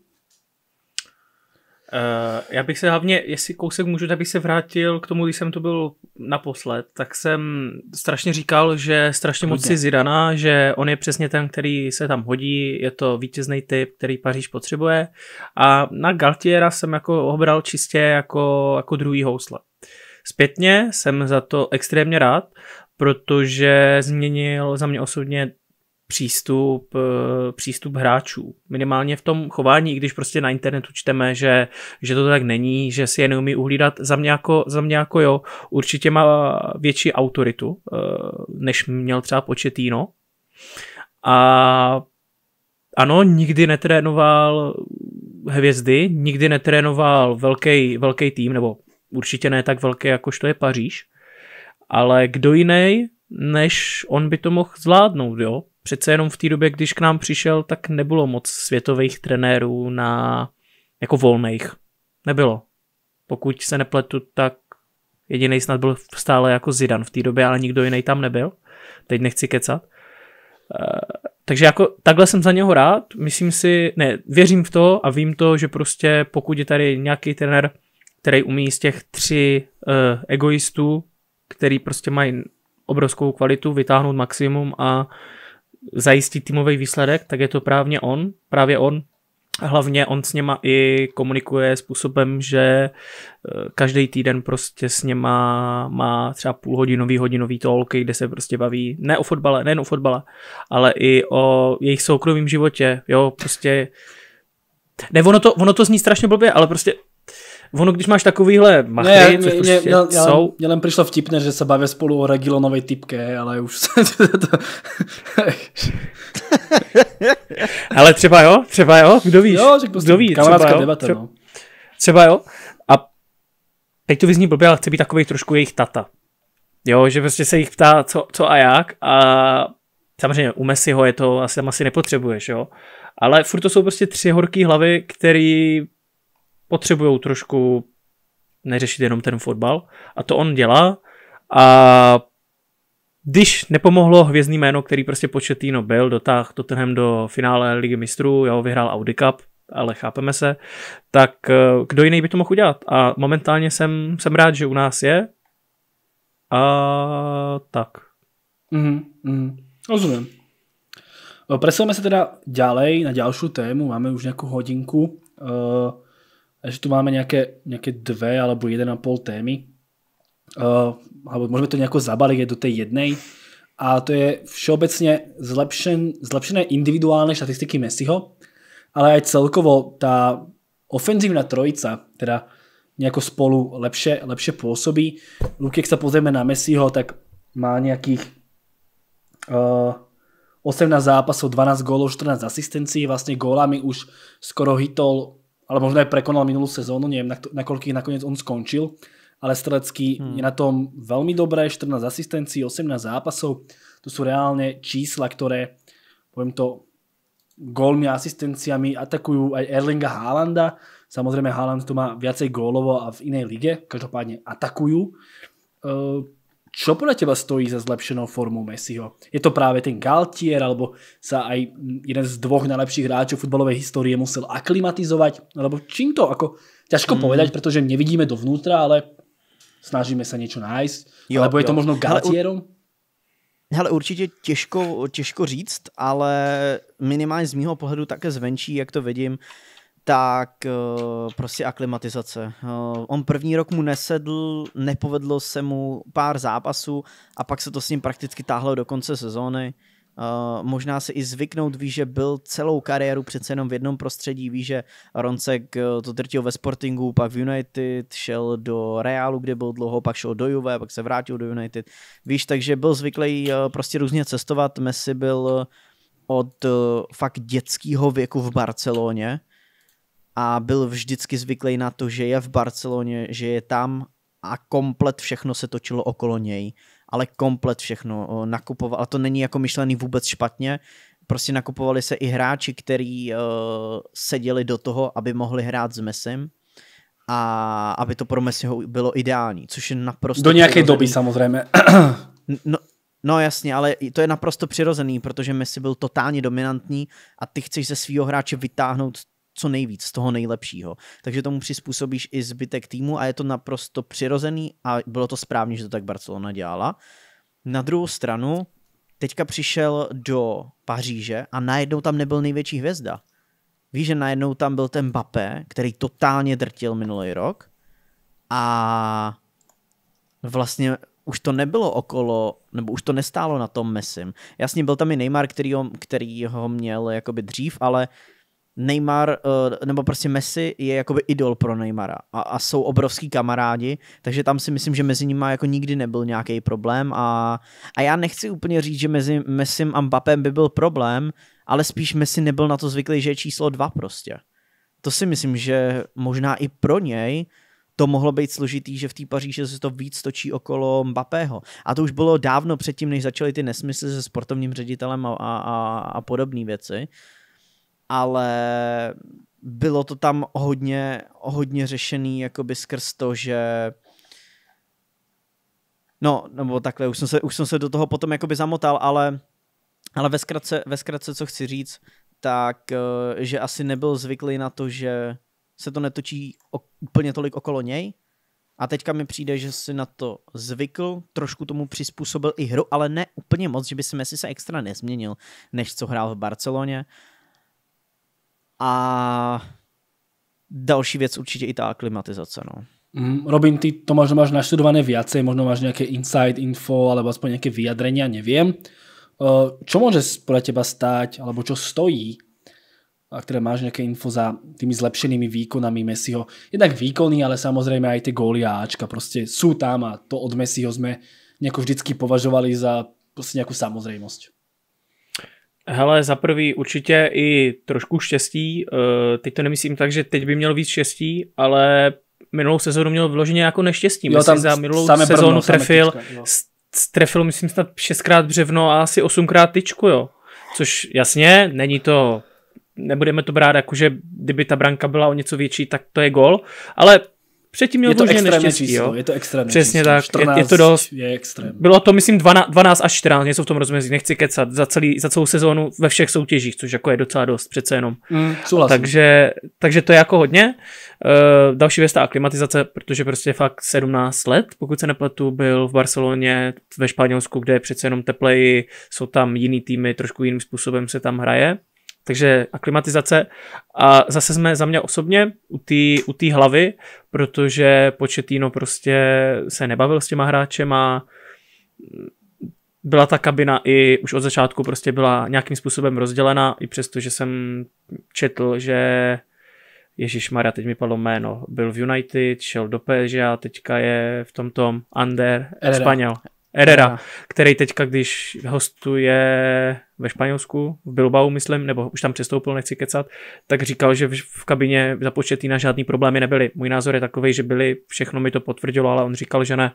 Eh, já bych se hlavně, jestli kousek můžu, tak bych se vrátil k tomu, když jsem to byl naposled, tak jsem strašně říkal, že strašně moc si Zidana, že on je přesně ten, který se tam hodí, je to vítězný typ, který Paříž potřebuje a na Galtiera jsem jako obral čistě jako, jako druhý housle. Zpětně jsem za to extrémně rád, protože změnil za mě osobně přístup, eh, přístup hráčů. Minimálně v tom chování, když prostě na internetu čteme, že, že to tak není, že si je neumí uhlídat, za mě jako, za mě jako jo, určitě má větší autoritu, eh, než měl třeba početíno. A ano, nikdy netrénoval hvězdy, nikdy netrénoval velký, velký tým, nebo určitě ne tak velký, jakož to je Paříž, ale kdo jiný, než on by to mohl zvládnout, jo? přece jenom v té době, když k nám přišel, tak nebylo moc světových trenérů na jako volných. Nebylo. Pokud se nepletu, tak jediný snad byl stále jako Zidan v té době, ale nikdo jiný tam nebyl. Teď nechci kecat. Eh, takže jako takhle jsem za něho rád, myslím si, ne, věřím v to a vím to, že prostě pokud je tady nějaký trenér, který umí z těch tři uh, egoistů, který prostě mají obrovskou kvalitu, vytáhnout maximum a uh, zajistit týmový výsledek, tak je to právě on, právě on. hlavně on s něma i komunikuje způsobem, že eh, každý týden prostě s něma má třeba půlhodinový, hodinový tolky, kde se prostě baví ne o fotbale, nejen o fotbale, ale i o jejich soukromém životě, jo, prostě ne, ono to, ono to zní strašně blbě, ale prostě ono, když máš takovýhle machry, ne, což ne, prostě ne, jsou... Mně len přišlo vtipné, že se baví spolu o Regilonovej typke, ale už se to... ale třeba jo, třeba jo, kdo víš? Jo, řekl prostě kdo ví, třeba debata, třeba, no. třeba jo. A teď to vyzní blbě, ale chce být takový trošku jejich tata. Jo, že prostě se jich ptá, co, co a jak a samozřejmě u Messiho je to, asi tam asi nepotřebuješ, jo. Ale furt to jsou prostě tři horké hlavy, který potřebují trošku neřešit jenom ten fotbal a to on dělá a když nepomohlo hvězdný jméno, který prostě početíno byl, dotáhl Tottenham do finále Ligy mistrů, jo, vyhrál Audi Cup, ale chápeme se, tak eh, kdo jiný by to mohl udělat? A momentálně jsem, jsem rád, že u nás je. A tak. Mm-hmm. Rozumím. Eh, presujeme se teda ďalej na ďalšiu tému, máme už nějakou hodinku. Uh, že tu máme nejaké, nejaké dve alebo jeden a pol témy. Uh, alebo môžeme to nejako zabaliť do tej jednej. A to je všeobecne zlepšen, zlepšené individuálne štatistiky Messiho, ale aj celkovo tá ofenzívna trojica, teda nejako spolu lepšie, lepšie pôsobí. Luke, keď sa pozrieme na Messiho, tak má nejakých uh, eh, 18 zápasov, 12 gólov, 14 asistencií, vlastne gólami už skoro hitol ale možno aj prekonal minulú sezónu, neviem na, koľkých nakoniec on skončil, ale Strelecký hmm. je na tom veľmi dobré, 14 asistencií, 18 zápasov, to sú reálne čísla, ktoré, poviem to, gólmi a asistenciami atakujú aj Erlinga Haalanda, samozrejme Haaland tu má viacej gólovo a v inej lige, každopádne atakujú. Uh, eh, čo podle teba stojí za zlepšenou formu Messiho? Je to právě ten Galtier, alebo sa aj jeden z dvoch najlepších hráčů futbalové historie musel aklimatizovať? Alebo čím to? Ako, ťažko mm. povedať, protože nevidíme dovnútra, ale snažíme sa něco nájsť. Jo, alebo je to možno Galtierom? Hele, určitě těžko, těžko říct, ale minimálně z mýho pohledu také zvenčí, jak to vidím, tak eh, prostě aklimatizace. Eh, on první rok mu nesedl, nepovedlo se mu pár zápasů a pak se to s ním prakticky táhlo do konce sezóny. Uh, možná si i zvyknout, ví, že byl celou kariéru přece jenom v jednom prostředí, ví, že Roncek to drtil ve Sportingu, pak v United, šel do Realu, kde byl dlouho, pak šel do Juve, pak se vrátil do United, víš, takže byl zvyklý uh, prostě různě cestovat, Messi byl od uh, fakt dětského věku v Barceloně, uh, a byl vždycky zvyklý na to, že je v Barceloně, že je tam a komplet všechno se točilo okolo něj, ale komplet všechno nakupoval. A to není jako myšlený vůbec špatně, prostě nakupovali se i hráči, který uh, seděli do toho, aby mohli hrát s mesem a aby to pro Messiho bylo ideální, což je naprosto... Do nějaké doby samozřejmě. No, no jasně, ale to je naprosto přirozený, protože Messi byl totálně dominantní a ty chceš ze svého hráče vytáhnout co nejvíc z toho nejlepšího. Takže tomu přizpůsobíš i zbytek týmu a je to naprosto přirozený a bylo to správně, že to tak Barcelona dělala. Na druhou stranu, teďka přišel do Paříže a najednou tam nebyl největší hvězda. Víš, že najednou tam byl ten Bape, který totálně drtil minulý rok a vlastně už to nebylo okolo, nebo už to nestálo na tom Messim. Jasně, byl tam i Neymar, který ho, který ho měl jakoby dřív, ale uh, Neymar, eh, nebo prostě Messi je jakoby idol pro Neymara a, a jsou obrovský kamarádi, takže tam si myslím, že mezi nimi jako nikdy nebyl nějaký problém a, a já nechci úplně říct, že mezi Messim a Mbappem by byl problém, ale spíš Messi nebyl na to zvyklý, že je číslo dva prostě. To si myslím, že možná i pro něj to mohlo být složitý, že v té Paříži se to víc točí okolo Mbappého. A to už bylo dávno předtím, než začaly ty nesmysly se sportovním ředitelem a, a, a podobné věci. Uh, ale bylo to tam hodně, hodně řešený jakoby skrz to, že no, nebo takhle, už jsem se, už jsem se do toho potom jakoby zamotal, ale, ale ve, zkratce, ve zkratce, co chci říct, tak, eh, že asi nebyl zvyklý na to, že se to netočí o, úplně tolik okolo něj, a teďka mi přijde, že si na to zvykl, trošku tomu přizpůsobil i hru, ale ne úplně moc, že by si Messi se extra nezměnil, než co hrál v Barceloně. Uh, a další věc určitě i ta aklimatizace. No. Mm, Robin, ty to možno máš naštudované viacej, možno máš nějaké inside info, alebo aspoň nějaké vyjadrenia, nevím. Eh, čo může podle teba stát, alebo čo stojí a které máš nějaké info za tými zlepšenými výkonami Messiho. Jednak výkony, ale samozřejmě aj ty góly a Ačka prostě jsou tam a to od Messiho jsme jako vždycky považovali za prostě nějakou samozřejmost. Hele, za prvý určitě i trošku štěstí. Eh, teď to nemyslím tak, že teď by měl víc štěstí, ale minulou sezonu měl vyloženě jako neštěstí. Jo, tam za minulou sezónu brno, trefil, tyčka, trefil, myslím, snad šestkrát břevno a asi osmkrát tyčku, jo. Což jasně, není to nebudeme to brát jako, že kdyby ta branka byla o něco větší, tak to je gol, ale Předtím měl je to extrémně číslo, jo? je to extrémně Přesně číslo. tak, 14 je, je to dost. Je extrém. Bylo to, myslím, 12, 12 až 14, něco v tom rozmezí, nechci kecat, za, celý, za celou sezónu ve všech soutěžích, což jako je docela dost, přece jenom. Mm, souhlasím. takže, takže to je jako hodně. Uh, další věc, ta aklimatizace, protože prostě fakt 17 let, pokud se nepletu, byl v Barceloně, ve Španělsku, kde je přece jenom tepleji, jsou tam jiný týmy, trošku jiným způsobem se tam hraje. Takže aklimatizace. A zase jsme za mě osobně u té u hlavy, protože početíno prostě se nebavil s těma a byla ta kabina i už od začátku prostě byla nějakým způsobem rozdělena. i přesto, že jsem četl, že Ježíš Maria, teď mi padlo jméno, byl v United, šel do PSG, teďka je v tom tom Under, Španěl. Herrera, který teďka, když hostuje ve Španělsku, v Bilbao, myslím, nebo už tam přestoupil, nechci kecat, tak říkal, že v kabině za na žádný problémy nebyly. Můj názor je takový, že byly, všechno mi to potvrdilo, ale on říkal, že ne.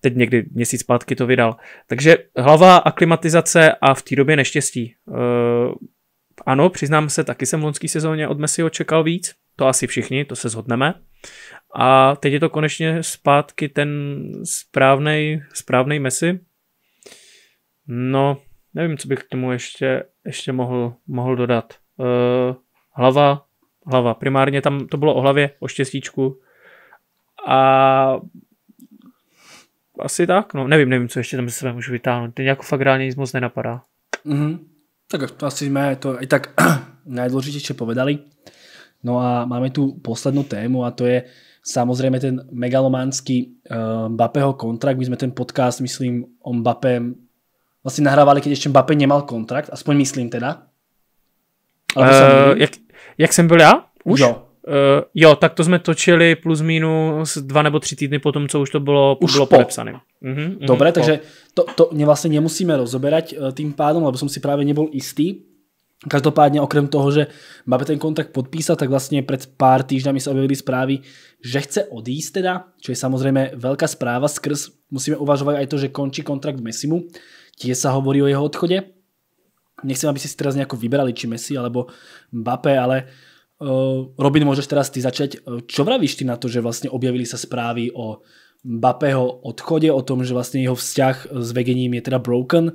Teď někdy měsíc zpátky to vydal. Takže hlava, aklimatizace a v té době neštěstí. Uh, ano, přiznám se, taky jsem v sezóně od Messiho čekal víc, to asi všichni, to se zhodneme. A teď je to konečně zpátky ten správnej, správnej mesi. No, nevím, co bych k tomu ještě, ještě mohl, mohl dodat. Uh, hlava, hlava. Primárně tam to bylo o hlavě, o štěstíčku. A asi tak, no nevím, nevím, co ještě tam se můžu vytáhnout. Teď jako fakt reálně nic moc nenapadá. Mm-hmm. Tak asi jsme to i tak najdôležitejšie povedali. No a máme tu poslední tému a to je Samozrejme ten megalománsky eh, Mbappého kontrakt, my sme ten podcast, myslím, o Mbappé vlastne nahrávali, keď ešte Mbappé nemal kontrakt, aspoň myslím teda. Eh, jak, jak jsem byl já? Už? Jo. Uh, jo, tak to jsme točili plus minus dva nebo tři týdny po tom, co už to bylo, už bylo po. podepsané. Uh-huh, mhm, mhm, uh-huh, Dobre, po. takže to, to vlastně nemusíme rozoberať tým pádom, lebo som si právě nebyl istý. Každopádně okrem toho, že Mbappé ten kontrakt podpísal, tak vlastně před pár týždňami se objevily zprávy, že chce odísť teda, čo je samozrejme veľká správa skrz, musíme uvažovať aj to, že končí kontrakt Messimu, tie sa hovorí o jeho odchode. Nechcem, aby si si teraz nejako vyberali, či Messi alebo Mbappé, ale uh, Robin, môžeš teraz ty začať. E, čo vravíš ty na to, že vlastne objavili sa správy o Mbappého odchode, o tom, že vlastne jeho vzťah s Vegením je teda broken.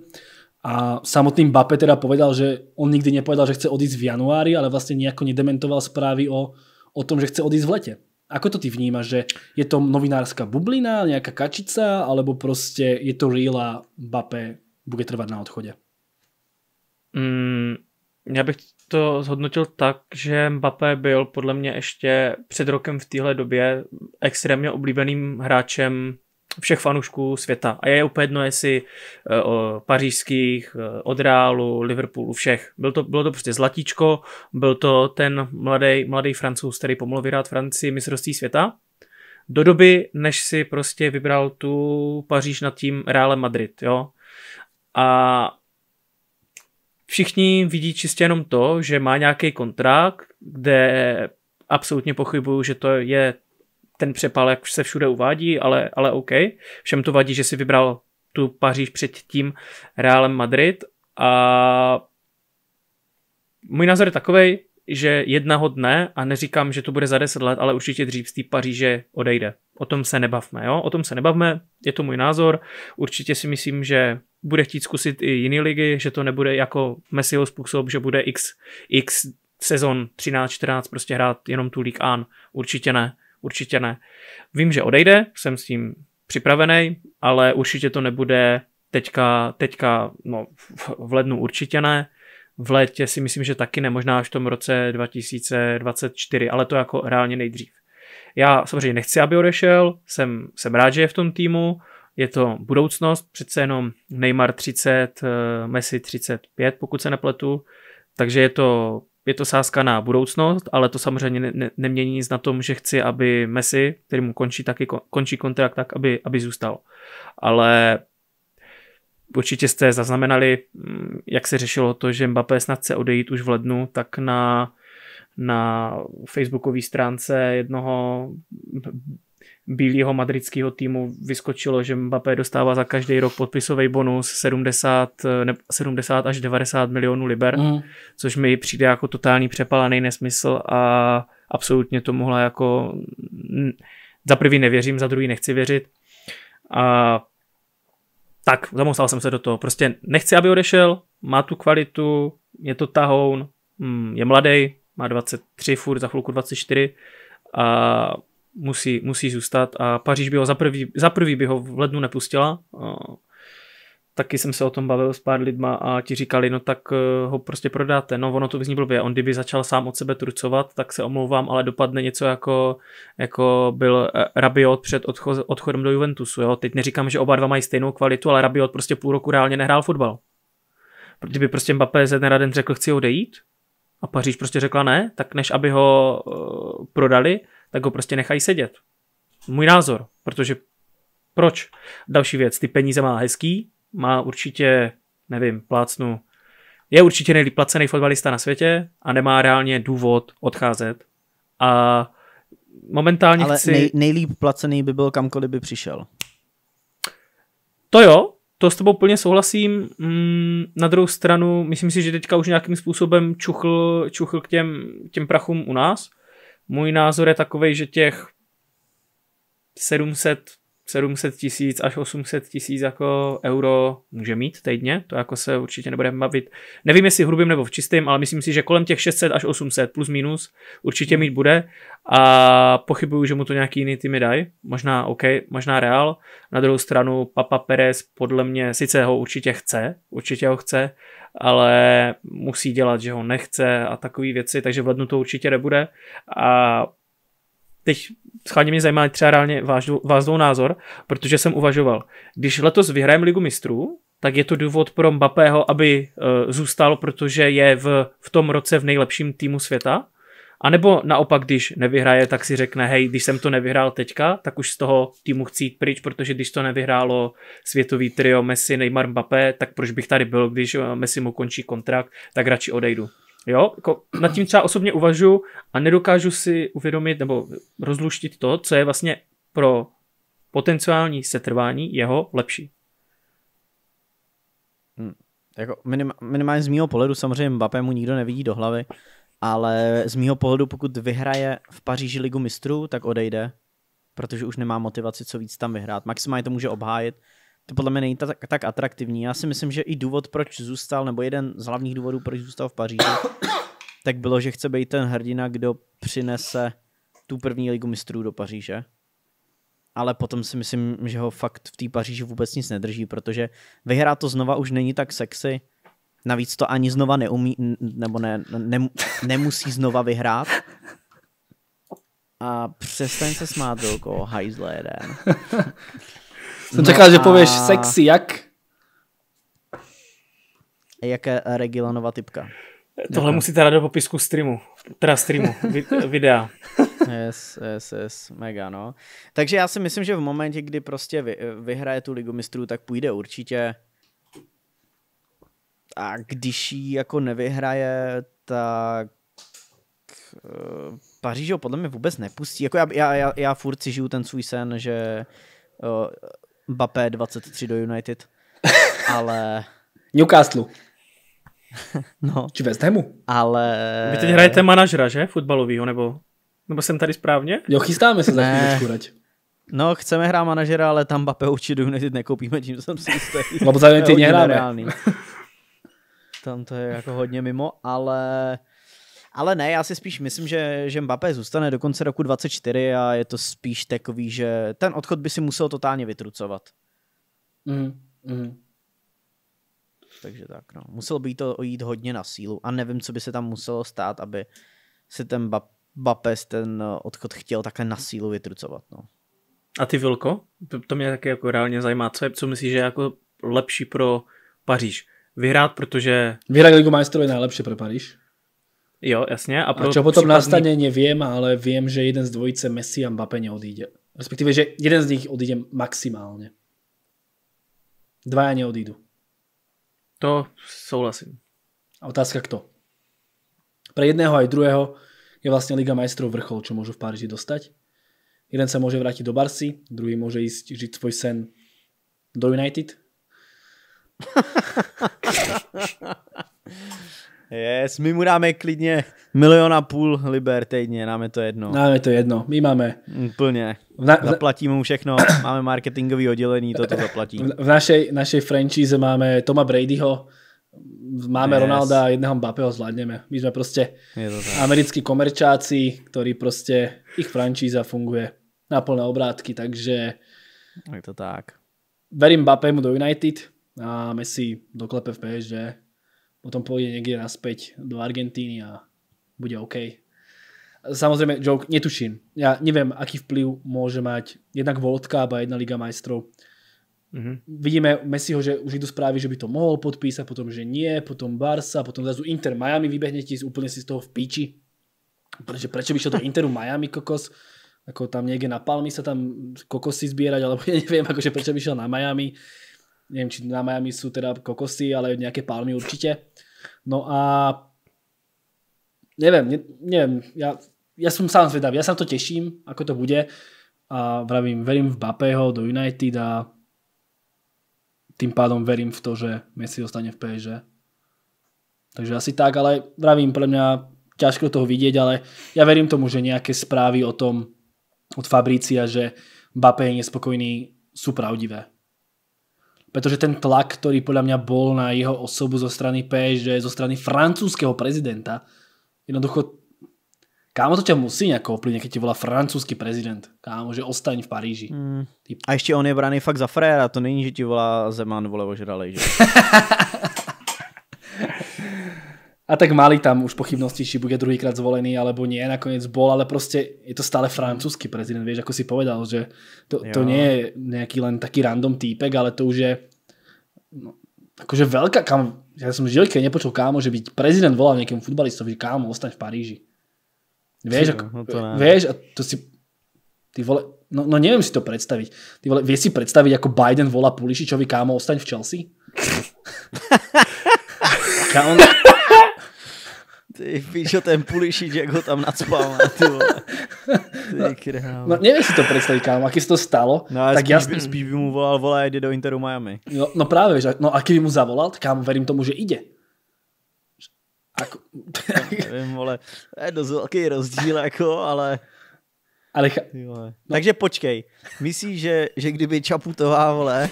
A samotný Mbappé teda povedal, že on nikdy nepovedal, že chce odísť v januári, ale vlastne nejako nedementoval správy o, o tom, že chce odísť v lete. Ako to ty vnímaš, že je to novinárska bublina, nejaká kačica, alebo proste je to real a Bape bude trvat na odchode? Mm, já bych to zhodnotil tak, že Mbappé byl podle mě ještě před rokem v téhle době extrémně oblíbeným hráčem všech fanoušků světa. A je úplně jedno, jestli eh, o pařížských, eh, od Reálu, Liverpoolu, všech. Byl to, bylo to prostě zlatíčko, byl to ten mladý, mladý francouz, který pomohl vyhrát Francii mistrovství světa. Do doby, než si prostě vybral tu Paříž nad tím Reálem Madrid, jo. A všichni vidí čistě jenom to, že má nějaký kontrakt, kde absolutně pochybuju, že to je ten přepal, jak se všude uvádí, ale, ale OK. Všem to vadí, že si vybral tu Paříž před tím Realem Madrid a můj názor je takovej, že jednoho dne, a neříkám, že to bude za deset let, ale určitě dřív z té Paříže odejde. O tom se nebavme, jo? O tom se nebavme, je to můj názor. Určitě si myslím, že bude chtít zkusit i jiné ligy, že to nebude jako Messiho způsob, že bude x, x sezon 13-14 prostě hrát jenom tu League An. Určitě ne určitě ne. Vím, že odejde, jsem s tím připravený, ale určitě to nebude teďka, teďka no, v lednu určitě ne, v létě si myslím, že taky ne, možná až v tom roce 2024, ale to jako reálně nejdřív. Já samozřejmě nechci, aby odešel, jsem, jsem rád, že je v tom týmu, je to budoucnost, přece jenom Neymar 30, eh, Messi 35, pokud se nepletu, takže je to je to sázka na budoucnost, ale to samozřejmě ne, ne, nemění nic na tom, že chci, aby Messi, který mu končí, taky končí kontrakt, tak aby, aby zůstal. Ale určitě jste zaznamenali, mm, jak se řešilo to, že Mbappé snad chce odejít už v lednu, tak na na facebookové stránce jednoho bílého madridského týmu vyskočilo, že Mbappé dostává za každý rok podpisový bonus 70, eh, ne, 70 až 90 milionů liber, mm. což mi přijde jako totální přepalaný nesmysl a absolutně to mohla jako za prvý nevěřím, za druhý nechci věřit. A tak, zamusal jsem se do toho. Prostě nechci, aby odešel, má tu kvalitu, je to tahoun, mm, je mladý, má 23 furt, za chvilku 24 a musí, musí zůstat a Paříž by ho za prvý, za prvý by ho v lednu nepustila. Taky jsem se o tom bavil s pár lidma a ti říkali, no tak eh, ho prostě prodáte. No ono to zní blbě, on kdyby začal sám od sebe trucovat, tak se omlouvám, ale dopadne něco jako, jako byl eh, Rabiot před odcho, odchodem do Juventusu. Jo? Teď neříkám, že oba dva mají stejnou kvalitu, ale Rabiot prostě půl roku reálně nehrál fotbal. Kdyby prostě Mbappé ze dne raden den řekl, chci odejít, a Paříž prostě řekla ne, tak než aby ho uh, prodali, tak ho prostě nechají sedět. Můj názor, protože proč? Další věc, ty peníze má hezký, má určitě, nevím, plácnu, je určitě nejlíp placený fotbalista na světě a nemá reálně důvod odcházet. A momentálně Ale chci... nej, nejlíp placený by byl kamkoliv by přišel. To jo, to s tebou plně souhlasím. Mm, na druhou stranu, myslím si, že teďka už nějakým způsobem čuchl, čuchl k těm, těm prachům u nás. Můj názor je takový, že těch 700 700 tisíc až 800 tisíc jako euro může mít týdně, to jako se určitě nebudeme bavit. Nevím, jestli hrubým nebo v čistým, ale myslím si, že kolem těch 600 až 800 plus minus určitě mít bude a pochybuju, že mu to nějaký jiný týmy dají, možná OK, možná Real. Na druhou stranu Papa Perez podle mě sice ho určitě chce, určitě ho chce, ale musí dělat, že ho nechce a takové věci, takže v lednu to určitě nebude. A teď schválně mě zajímá třeba reálně váš, dvou názor, protože jsem uvažoval, když letos vyhrajeme Ligu mistrů, tak je to důvod pro Mbappého, aby uh, zůstal, protože je v, v tom roce v nejlepším týmu světa. A nebo naopak, když nevyhraje, tak si řekne, hej, když jsem to nevyhrál teďka, tak už z toho týmu chci jít pryč, protože když to nevyhrálo světový trio Messi, Neymar, Mbappé, tak proč bych tady byl, když eh, Messi mu končí kontrakt, tak radši odejdu. Jo, jako nad tím třeba osobně uvažu a nedokážu si uvědomit nebo rozluštit to, co je vlastně pro potenciální setrvání jeho lepší. Hmm. Jako minima, minimálně z mého pohledu samozřejmě Mbappé mu nikdo nevidí do hlavy ale z mýho pohledu, pokud vyhraje v Paříži ligu mistrů, tak odejde, protože už nemá motivaci, co víc tam vyhrát. Maximálně to může obhájit. To podle mě není tak, tak atraktivní. Já si myslím, že i důvod, proč zůstal, nebo jeden z hlavních důvodů, proč zůstal v Paříži, tak bylo, že chce být ten hrdina, kdo přinese tu první ligu mistrů do Paříže. Ale potom si myslím, že ho fakt v té Paříži vůbec nic nedrží, protože vyhrát to znova už není tak sexy Navíc to ani znova neumí, nebo ne, ne, nemusí znova vyhrát. A přestaň se smát, Vilko, hajzle jeden. Jsem no čekal, a... že pověš sexy, jak? Jaké Regilanova typka? Tohle musíte dát do popisku streamu, teda streamu, videa. Yes, yes, yes, mega, no. Takže já si myslím, že v momentě, kdy prostě vy, vyhraje tu ligu mistrů, tak půjde určitě a když ji jako nevyhraje, tak uh, Paříž ho podle mě vůbec nepustí. Jako já, já, já, já furt si žiju ten svůj sen, že uh, Bapé 23 do United, ale... Newcastle. no. Či West Hamu. Ale... Vy teď hrajete manažera, že? Fotbalovýho, nebo... Nebo jsem tady správně? Jo, chystáme se za chvíličku, rať. No, chceme hrát manažera, ale tam Bape určitě do United nekoupíme, tím jsem si jistý. Lebo za United nehráme. tam to je jako hodně mimo, ale... Ale ne, já si spíš myslím, že, že Mbappé zůstane do konce roku 24 a je to spíš takový, že ten odchod by si musel totálně vytrucovat. Mm, mm. Takže tak, no. Musel by to jít hodně na sílu a nevím, co by se tam muselo stát, aby si ten Mbappé ten eh, odchod chtěl takhle na sílu vytrucovat, no. A ty Vilko, to, to mě taky jako reálně zajímá, co, je, co myslíš, že je jako lepší pro Paříž? vyhrát, protože... Vyhrát Ligu majstrov je najlepšie pre Paríž. Jo, jasně. A, pro a čo potom případný... nastane, nevím, ale vím, že jeden z dvojice Messi a Mbappé neodíde. Respektive, že jeden z nich odíde maximálně. Dvaja neodídu. To souhlasím. A otázka kto? Pre jedného aj druhého je vlastně Liga majstrov vrchol, čo môžu v Paríži dostať. Jeden sa môže vrátiť do Barsi, druhý môže ísť žiť svoj sen do United, yes, my mu dáme klidně milion a půl liber týdně, nám je to jedno. Nám je to jedno, my máme. Úplně. Na, Zaplatíme mu všechno, máme marketingový oddělení, toto zaplatí. V našej, našej franchise máme Toma Bradyho, máme yes. Ronalda a jedného Mbappého zvládneme. My jsme prostě americkí komerčáci, ktorí prostě, ich franchise funguje na plné obrátky, takže... Je to tak. Verím Mbappému do United, a Messi doklepe v PSG, potom pôjde niekde naspäť do Argentíny a bude OK. Samozrejme, joke, netuším. Ja neviem, aký vplyv môže mať jednak World Cup a jedna Liga majstrov. Mm-hmm. Vidíme Messiho, že už idú správy, že by to mohol podpísať, potom, že nie, potom Barca, potom zrazu Inter Miami vybehne ti úplne si z toho v píči. Prečo, prečo by šiel do Interu Miami kokos? Ako tam niekde na Palmy sa tam kokosy zbierať, alebo ja neviem, akože prečo by šiel na Miami neviem, či na Miami sú teda kokosy, ale nejaké palmy určite. No a neviem, ne, neviem, ja, ja som sám zvedavý, ja sa to teším, ako to bude a vravím, verím v Bapeho do United a tým pádom verím v to, že Messi ostane v PSG. Takže asi tak, ale vravím, pre mňa ťažko toho vidieť, ale ja verím tomu, že nejaké správy o tom od Fabrícia, že Bapé je nespokojný, sú pravdivé pretože ten tlak, ktorý podľa mňa bol na jeho osobu zo strany PSG, zo strany francúzského prezidenta, jednoducho, kámo to ťa musí nejako ovplyvniť, keď ti volá francúzsky prezident, kámo, že ostaň v Paríži. Mm. A ještě on je braný fakt za fréra, to není, že ti volá Zeman, vole, ožralej, že? A tak mali tam už pochybnosti, či bude druhýkrát zvolený, alebo nie, nakoniec bol, ale proste je to stále francúzsky prezident, vieš, ako si povedal, že to, to nie je nejaký len taký random týpek, ale to už je no, akože veľká, kam, ja som žil, keď nepočul kámo, že byť prezident volal nejakému futbalistovi, že kámo, ostaň v Paríži. Vieš, ako, no to vieš, a to si, ty vole, no, no neviem si to predstaviť. Ty vole, vieš si predstaviť, ako Biden volá Pulišičovi, kámo, ostaň v Chelsea? kámo, no- ty píšo, ten pulišič, jak ho tam nacpává, ty vole. Ty no, krávo. No, nevím, si to představit, kámo, jak se to stalo. No, tak spíš, jasný. spíš by mu volal, volá, jde do Interu Miami. No, no právě, že, no a kdyby mu zavolal, kámo, verím tomu, že jde. Ako... No, nevím, vole, je dost velký rozdíl, jako, ale... ale ch... no. Takže počkej, myslíš, že, že kdyby Čaputová, vole,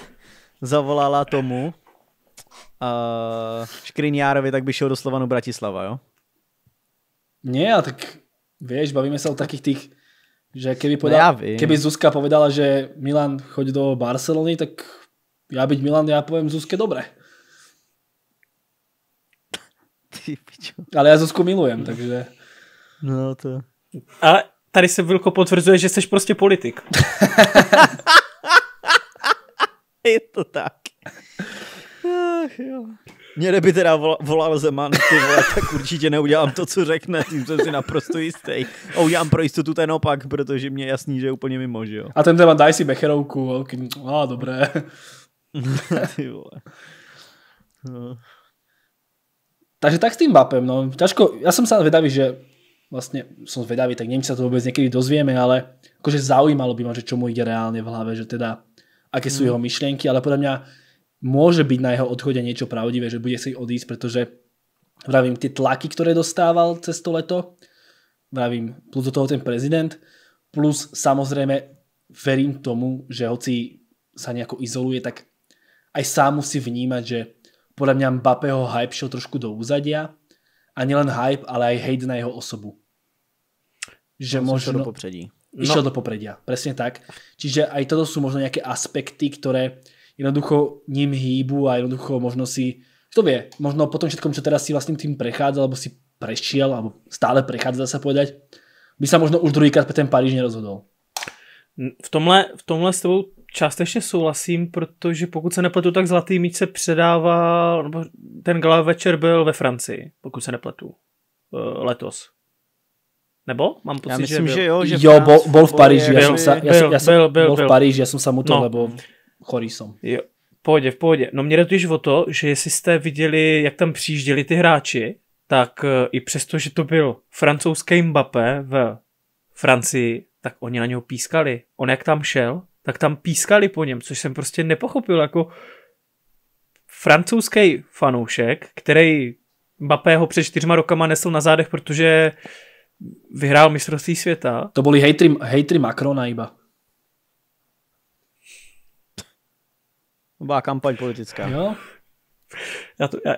zavolala tomu, uh, eh, Škriňárovi, tak by šel do Slovanu Bratislava, jo? Nie, a tak vieš, bavíme sa o takých tých, že keby, povedal, no ja keby Zuzka povedala, že Milan chodí do Barcelony, tak ja byť Milan, ja poviem Zuzke dobre. Ale já Zuzku milujem, takže... No to... A tady se Vilko potvrzuje, že jsi prostě politik. Je to tak. Ach, jo. Mě kdyby teda volal Zeman, ty vole, tak určitě neudělám to, co řekne, tím jsem si naprosto jistý. A udělám pro jistotu ten opak, protože mě je jasný, že je úplně mimo, že jo. A ten téma daj si becherovku, velký, no, a dobré. ty vole. No. Takže tak s tým Bapem, no, ťažko, ja som sa vedavý, že vlastne som vedavý, tak neviem, či sa to vôbec niekedy dozvieme, ale akože zaujímalo by ma, že čo mu ide reálne v hlave, že teda, aké sú mm. jeho myšlienky, ale podľa mňa môže byť na jeho odchode niečo pravdivé, že bude si odísť, pretože vravím, tie tlaky, ktoré dostával cez to leto, vravím, plus do toho ten prezident, plus samozrejme verím tomu, že hoci sa nejako izoluje, tak aj sám musí vnímať, že podľa mňa Mbappého hype šiel trošku do úzadia a nielen hype, ale aj hate na jeho osobu. Že On možno... do popředí. Išiel no. do popredia, presne tak. Čiže aj toto sú možno nejaké aspekty, ktoré jednoducho ním hýbu a jednoducho možno si, kto vie, možno po tom všetkom, čo teraz si vlastným tým prechádza, alebo si prešiel, alebo stále prechádza, dá sa povedať, by sa možno už druhýkrát pre ten Paríž nerozhodol. V tomhle, v tomhle s tebou částečně souhlasím, protože pokud se nepletu, tak Zlatý míč se předával, nebo ten gala večer byl ve Francii, pokud se nepletu, eh, letos. Nebo? Mám pocit, já myslím, že, byl. že jo. Že jo, bol, bol v Paríži. byl, já jsem, byl, v Paríži, já jsem sa mu to, no. lebo chorý jsem. Jo, v pohodě, v pohodě. No mě jde totiž o to, že jestli jste viděli, jak tam přijížděli ty hráči, tak eh, i přesto, že to byl francouzský Mbappé v Francii, tak oni na něho pískali. On jak tam šel, tak tam pískali po něm, což jsem prostě nepochopil, jako francouzský fanoušek, který Mbappé ho před čtyřma rokama nesl na zádech, protože vyhrál mistrovství světa. To byli hejtry, hejtry Macrona iba. To byla kampaň politická. Jo. Já to, já,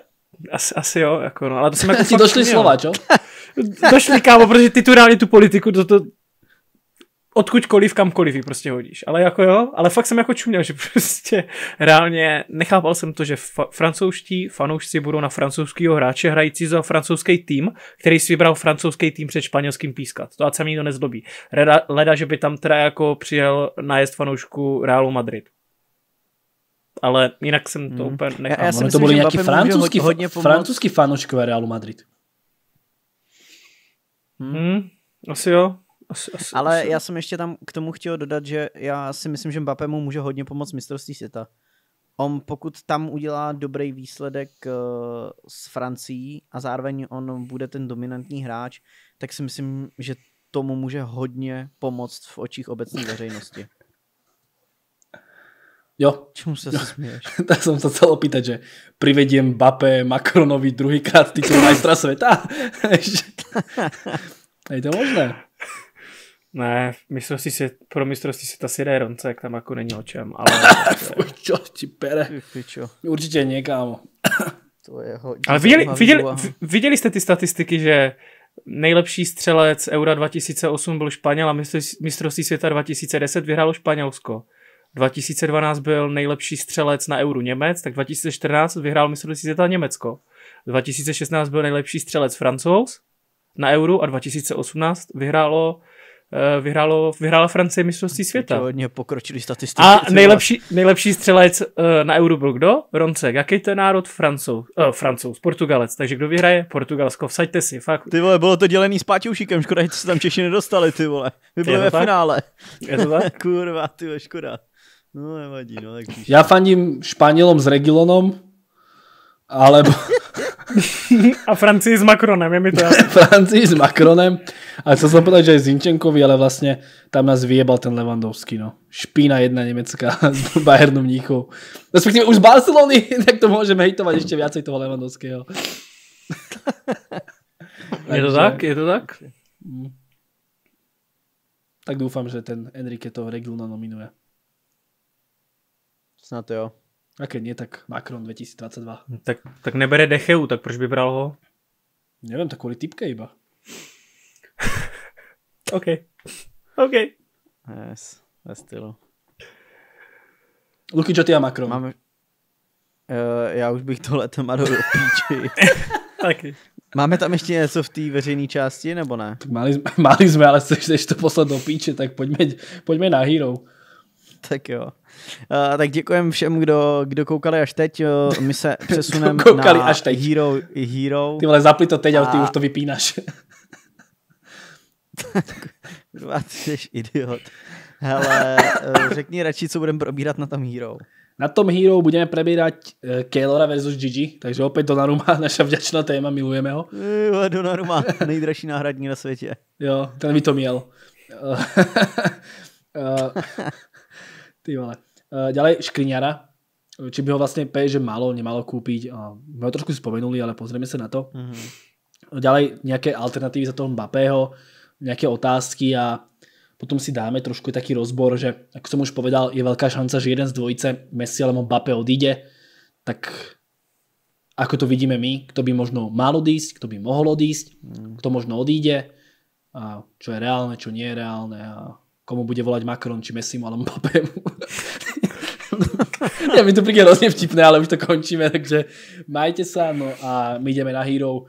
asi, asi jo, jako no, ale to jsem jako Ti došli měl. slova, čo? Došli, kámo, protože ty tu reálně tu politiku, to, to odkudkoliv, kamkoliv ji prostě hodíš. Ale jako jo, ale fakt jsem jako čuměl, že prostě reálně nechápal jsem to, že fa- francouzští fanoušci budou na francouzského hráče hrající za francouzský tým, který si vybral francouzský tým před španělským pískat. To ať se mi to nezlobí. Reda, leda, že by tam teda jako přijel najest fanoušku Realu Madrid ale jinak jsem to hmm. úplně nechal. Já, já si myslím, to byli nějaký francouzský, hodně francouzský fanoušek Realu Madrid. Hmm. Hmm, asi jo. Asi, asi, ale asi. já jsem ještě tam k tomu chtěl dodat, že já si myslím, že Mbappé mu může hodně pomoct mistrovství světa. On pokud tam udělá dobrý výsledek uh, s Francií a zároveň on bude ten dominantní hráč, tak si myslím, že tomu může hodně pomoct v očích obecné veřejnosti. Jo. Čemu se no. smieš? tak jsem se chcel opýtať, že privedím Bape Macronovi druhýkrát titul majstra světa. je to možné? Ne, si, se, pro mistrovství se ta si jde ronce, jak tam jako není o čem. Ale čo ti pere. Určitě někámo. to je hodně ale viděli, viděli, viděli, jste ty statistiky, že nejlepší střelec Eura 2008 byl Španěl a mistrovství světa 2010 vyhrálo Španělsko. 2012 byl nejlepší střelec na Euro Němec, tak 2014 vyhrál mistrovství světa Německo. 2016 byl nejlepší střelec Francouz na Euro a 2018 vyhrálo eh, vyhrálo, vyhrála Francie mistrovství světa. Hodně pokročili statistiky. A nejlepší, nejlepší střelec eh, na Euro byl kdo? Roncek. Jaký to je národ? Francouz, eh, Francouz, Portugalec. Takže kdo vyhraje? Portugalsko. Vsaďte si, fakt. Ty vole, bylo to dělený s Páťoušíkem, škoda, že se tam Češi nedostali, ty vole. Vy byli ve tak? finále. Je to tak? Kurva, ty vole, škoda. No nevadí, no tak píš. fandím Španělom s Regilonom, ale A Francii s Macronem, je mi to Francii s Macronem. A co som povedať, že je Zinčenkovi, ale vlastně tam nás vyjebal ten Levandovský, no. Špína jedna německá s Bayernu Mníchou. Respektive už z Barcelony, tak to můžeme hejtovat ještě viacej toho Levandovského. Je to tak? Je to tak? Tak doufám, že ten Enrique toho Regilona nominuje. Snad jo. A keď nie, tak Macron 2022. Hm, tak, tak nebere Decheu, tak proč by bral ho? Nevím, tak kvůli typke iba. OK. OK. Yes, ve stylu. Luky, čo ty a Macron? Máme... Uh, já už bych tohle téma do píči. Taky. Máme tam ještě něco v té veřejné části, nebo ne? Tak mali, mali jsme, ale chceš to poslat do píče, tak pojďme, pojďme na Hero. Tak jo. Uh, tak děkujeme všem, kdo, kdo koukali až teď. Uh, my se přesuneme koukali na až teď. Hero, Hero. Ty vole, zapli to teď, a... ale ty už to vypínaš. Kurva, ty jsi idiot. Hele, řekni radši, co budeme probírat na tom Hero. Na tom Hero budeme probírat eh, Kaylora versus Gigi, takže opět Donnarumma, naša vděčná téma, milujeme ho. Jo, Donnarumma, nejdražší náhradní na světě. Jo, ten by to měl. Eh, eh, ty vole. Eh, ďalej, Škriňara. Či by ho vlastne PSG malo, nemalo kúpiť. Eh, my ho trošku spomenuli, ale pozrieme sa na to. Mhm. Ďalej, nejaké alternatívy za toho Mbappého, nejaké otázky a potom si dáme trošku taký rozbor, že ako som už povedal, je veľká šanca, že jeden z dvojice Messi alebo Mbappé odíde, tak ako to vidíme my, kto by možno mal odísť, kto by mohol odísť, mhm. kto možno odíde, čo je reálne, čo nie je reálne a komu bude volať Macron, či Messimu, ale Mbappému. ja mi to príde hrozně vtipné, ale už to končíme, takže majte sa, no a my ideme na Hero.